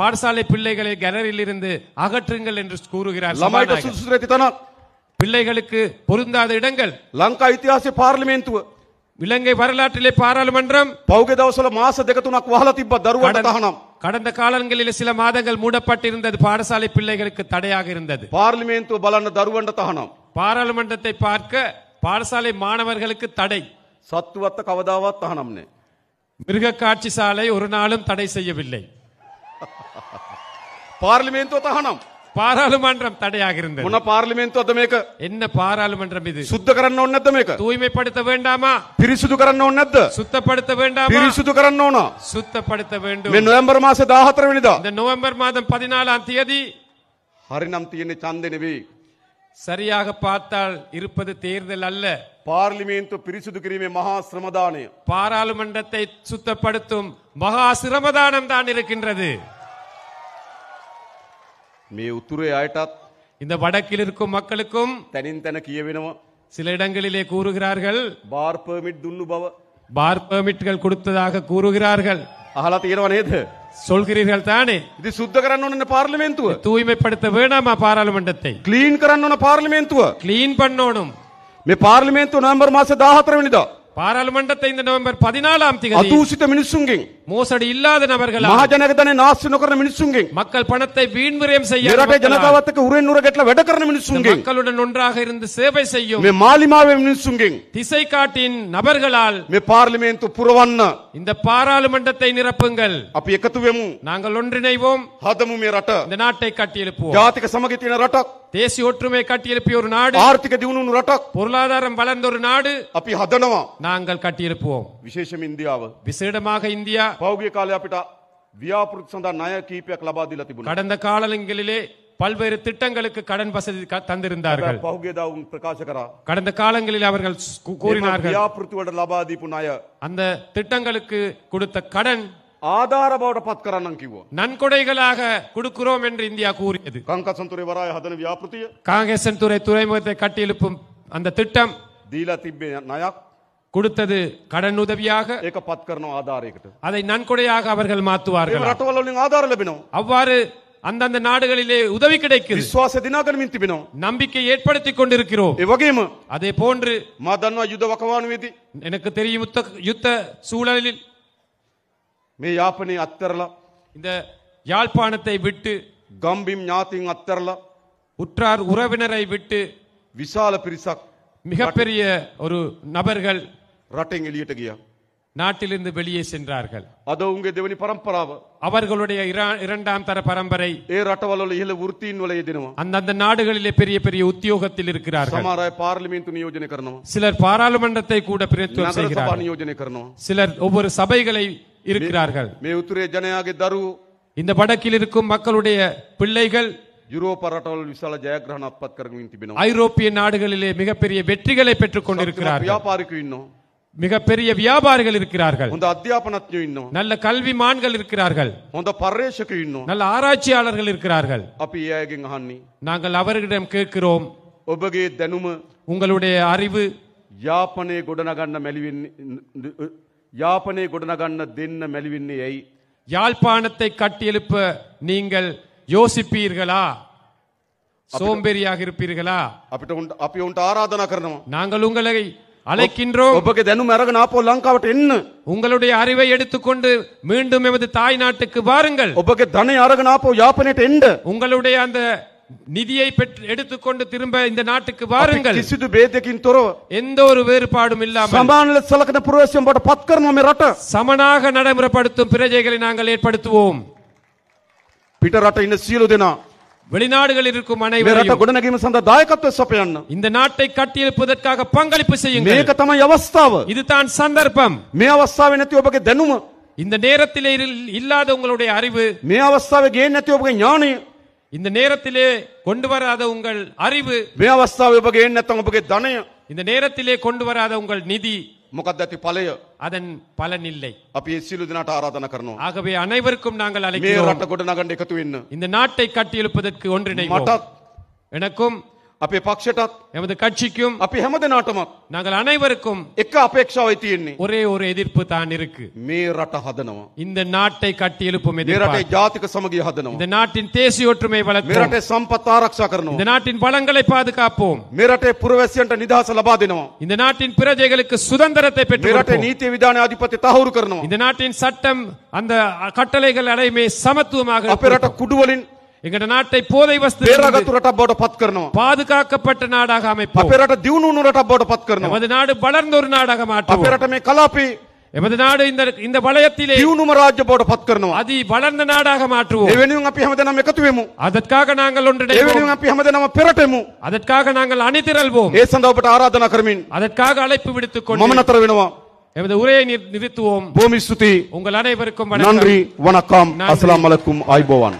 பாடசாலை பிள்ளைகளை கேலரியில் இருந்து அகற்றுங்கள் என்று கூறுகிறார் ළමයිට பிள்ளைகளுக்கு பொருந்தாத இடங்கள் லங்கா ඉතිහාසේ පාර්ලිමේන්තුව இலங்கை வரலாற்றிலே பாராளுமன்றம் පෞගේ දවසල මාස දෙක තුනක් වහලා கடந்த காலங்களில் சில மாதங்கள் மூடப்பட்டிருந்தது பாடசாலை பிள்ளைகளுக்கு தடையாக இருந்தது පාර්ලිමේන්තුව பலன தருவண்ட தகனம் பாராளுமன்றத்தை பார்க்க பாடசாலை மாணவர்களுக்கு தடை சத்துவத்த கவதாவா තහනම් மிருக காட்சி சாலை ஒரு நாளும் தடை செய்யவில்லை පාර්ලිමේන්තුව தகனம் பாராளுமன்றம் தடையாக இருந்தது என்ன பாராளுமன்றம் இது සුද්ධ කරන්න தூய்மைப்படுத்த வேண்டாமா பிரிசுதுகரன் කරන්න சுத்தப்படுத்த வேண்டாமா பிரிசுதுகரன் சுத்தப்படுத்த வேண்டும் මේ නොවැම්බර් 14 இந்த நவம்பர் மாதம் 14 ஆம் தேதி හරිනම් තියෙන්නේ ඡන්දේ சரியாக பார்த்தால் இருப்பது தேர்தல் அல்ல பார்லிமெண்ட் பிரிசுது கிரிமே மகா சிரமதானே பாராளுமன்றத்தை சுத்தப்படுத்தும் மகா சிரமதானம் தான் இருக்கின்றது මේ උතුරේ අයටත් இந்த வடக்கில் இருக்கும் மக்களுக்கும் තැනින් තැන කියවෙනවා சில இடங்களிலே கூறுகிறார்கள் බාර් පර්මිට් දුන්නු බව பார் பெர்மிட்கள் கொடுத்ததாக கூறுகிறார்கள் අහලා තියෙනව නේද? சொல்கிறீர்கள் தானே ඉතින් සුද්ධ කරන්න ඕන පාර්ලිමේන්තුව. தூய்மைப்படுத்த வேணாமா பாராளுமன்றத்தை ක්ලීන් කරන්න ඕන පාර්ලිමේන්තුව. கிளீன் பண்ணணும் මේ පාර්ලිමේන්තුව නොවැම්බර් මාසේ 14 වෙනිදා. பாராளுமன்றத்தை இந்த நவம்பர் பதினாலாம் தேதி අතූසිත මිනිස්සුන්ගෙන් மோசடி இல்லாத நபர்கள் மக்கள் பணத்தை ನೊಕರನ ಮಿನಿಸುಂಗೆ ಮಕ್ಕಳ மக்களுடன் ஒன்றாக இருந்து சேவை செய்யும் மே மாலிமாவே திசை காட்டின் நபர்களால் மே புரவன்ன இந்த பாராளுமன்றத்தை நிரப்புங்கள் அப்ப எக்கத்துவேமு நாங்கள் ஒன்றிணைவோம் ஹதமு மே ரட்ட இந்த நாட்டை கட்டியெழுப்புவோம் ஜாதிக சமகித்தின ரட்ட தேசிய ஒற்றுமை கட்டியெழுப்பிய ஒரு நாடு ஆர்த்திக திவுனு ரட்ட பொருளாதாரம் வளர்ந்த ஒரு நாடு அப்படி ஹதனவா நாங்கள் கட்டியெழுப்புவோம் விசேஷம் இந்தியாவை விசேடமாக இந்தியா பௌகிய சந்தா நய கலபாதில திபுன கடந்த காலங்களிலே பல்வேறு திட்டங்களுக்கு கடன் வசதி தந்திருந்தார்கள் பிரகாசகரா கடந்த காலங்களில் அவர்கள் கூறினார்கள் அந்த திட்டங்களுக்கு கொடுத்த கடன் ආධාරබවට පත් நன்கொடைகளாக கொடுக்கிறோம் என்று இந்தியா கூறியது கங்கசன்துறை வராய அதன வியாபෘத்திய காங்கேசன் துறை துறைமுகத்தை கட்டியெழுப்பும் அந்த திட்டம் தீலா திப்பே கொடுத்தது கடன் உதவியாக அதை நன்கொடையாக அவர்கள் மாத்துவார்கள் அவ்வாறு அந்தந்த நாடுகளிலே உதவி கிடைக்கும் விசுவாச நம்பிக்கை ஏற்படுத்திக் கொண்டிருக்கிறோம் இவ்வகையும் அதே போன்று எனக்கு தெரியும் யுத்த யுத்த சூழலில் மே யாப்பனே அத்தரலாம் இந்த யாழ்ப்பாணத்தை விட்டு கம்பிம் ஞாத்திங் அத்தரலாம் உற்றார் உறவினரை விட்டு விசால பிரிசா மிகப்பெரிய ஒரு நபர்கள் රටෙන් එළියට ගියා. நாட்டிலிருந்து வெளியே சென்றார்கள் அதோ உங்க தேவனி பரம்பராவ அவர்களுடைய இரண்டாம் தர பரம்பரை ஏ ரட்டவலல இல்ல உர்த்தியின் வலைய தினமும் அந்தந்த நாடுகளிலே பெரிய பெரிய உத்தியோகத்தில் இருக்கிறார்கள் சமாராய பார்லிமெண்ட் நியோஜனை கரணும் சிலர் பாராளுமன்றத்தை கூட பிரதித்துவம் செய்கிறார்கள் நியோஜனை கரணும் சிலர் ஒவ்வொரு சபைகளை இருக்கிறார்கள் மே உத்ரே ஜனயாக தரு இந்த படக்கில் இருக்கும் மக்களுடைய பிள்ளைகள் யூரோப் ரட்டவல் விசால ஜெயகிரகண ஐரோப்பிய நாடுகளிலே மிகப்பெரிய வெற்றிகளை பெற்றுக் கொண்டிருக்கிறார்கள் வியாபாரிக்கு இன்னும் மிகப்பெரிய வியாபாரிகள் இருக்கிறார்கள் ಒಂದು அத்தியாபனத்தையும் இன்னும் நல்ல கல்வி மான்கள் இருக்கிறார்கள் හොඳ පර්යේෂක இன்னும் நல்ல ஆராய்ச்சியாளர்கள் இருக்கிறார்கள் අපි ඒ අයගෙන් நாங்கள் அவர்களிடம் கேட்கிறோம் ඔබගේ දැනුම உங்களுடைய அறிவு யாப்பனே குடனகண்ண மெலிவின் யாப்பனே குடனகண்ண දෙන්න මැලිවෙන්නේ ඇයි. யாழ்ப்பாணத்தை கட்டியெழுப்ப நீங்கள் யோசிப்பீர்களா சோம்பேறியாக இருப்பீர்களா அப்படி உண்டு அப்படி உண்டு ආරාධන කරනවා. நாங்கள் உங்களை அழைக்கின்றோம் ඔබගේ දැනුම අරගෙන நாப்போ லங்காவட்ட என்ன உங்களுடைய அறிவை எடுத்துக்கொண்டு மீண்டும் எமது தாய் நாட்டுக்கு வாருங்கள். ඔබගේ தனி அரக நாப்போ யாப்பனேட்ட என்ன உங்களுடைய அந்த நிதியை பெற்று எடுத்துக்கொண்டு திரும்ப இந்த நாட்டுக்கு வாருங்கள் කිසිදු எந்த ஒரு வேறுபாடும் இல்லாமல் සමානල සලකන ප්‍රවේශයෙන් බට පත් කරනවා சமனாக நடைமுறைப்படுத்தும் பிரஜைகளை நாங்கள் ஏற்படுத்துவோம் පිට රට ඉන්න සියලු வெளிநாடுகளில் இருக்கும் අනවරට இந்த நாட்டை கட்டியெழுப்புவதற்காக பங்களிப்பு செய்யுங்கள். இதுதான் சந்தர்ப்பம். மே அவஸ்தாவை නැති இந்த நேரத்தில் இல்லாத உங்களுடைய அறிவு. மே அவஸ்தாவை ගේන්නේ නැති இந்த நேரத்திலே கொண்டு வராத உங்கள் அறிவு. மே அவஸ்தாவை ඔබ இந்த நேரத்திலே கொண்டு வராத உங்கள் நிதி. මොකක්ද ඇති அதன் பலன் இல்லை. අපි ඒ நாட்டு දෙනාට ආරාධනා ஆகவே அனைவருக்கும் நாங்கள் அழைக்கிறோம். இந்த நாட்டை கட்டியெழுப்பதற்கு ஒன்றினை மாட்டோம் எனக்கும் අපේ පක්ෂටත් එමද கட்சிக்கும் අපි හැම දෙනාටමත් நாங்கள் அனைவருக்கும் එක අපේක්ෂාවයි තියෙන්නේ ஒரே ஒரு எதிர்ப்பு தான் இருக்கு මේ රට இந்த நாட்டை கட்டி எழுப்பும் මේ රටේ ජාතික සමගිය இந்த நாட்டின் தேசிய ஒற்றுமை வளர்க்கும் මේ රටේ සම්පත් ආරක්ෂා இந்த நாட்டின் வளங்களை பாதுகாப்போம் මේ රටේ පුරවැසියන්ට නිදහස ලබා දෙනවා இந்த நாட்டின் பிரஜைகளுக்கு சுதந்திரத்தை பெற்று මේ රටේ விதான அதிபதி தහවුරු කරනවා இந்த நாட்டின் சட்டம் அந்த கட்டளைகள் அனைமே சமத்துவமாக අපේ රට එකට நாட்டை போதை වස්තු පෙරගත්තු රටක් බවට පත් அமைப்போம் நாடு வளர்ந்த ஒரு நாடாக நாடு இந்த இந்த வளையத்திலே வளர்ந்த நாடாக மாற்றுவோம் அதற்காக நாங்கள் ஒன்றிணைவோம் එවෙනුවෙන් අපි හැමදෙනාම පෙරටෙමු அதற்காக நாங்கள் அணிதிரள்வோம் ඒ සඳහා ඔබට அதற்காக அழைப்பு விடுத்துக் கொண்டு මම නතර எமது உரையை நிறுத்துவோம் பூமி சுத்தி உங்கள் அனைவருக்கும் நன்றி வணக்கம் அஸ்லாம் வலைக்கும் ஆய்போவான்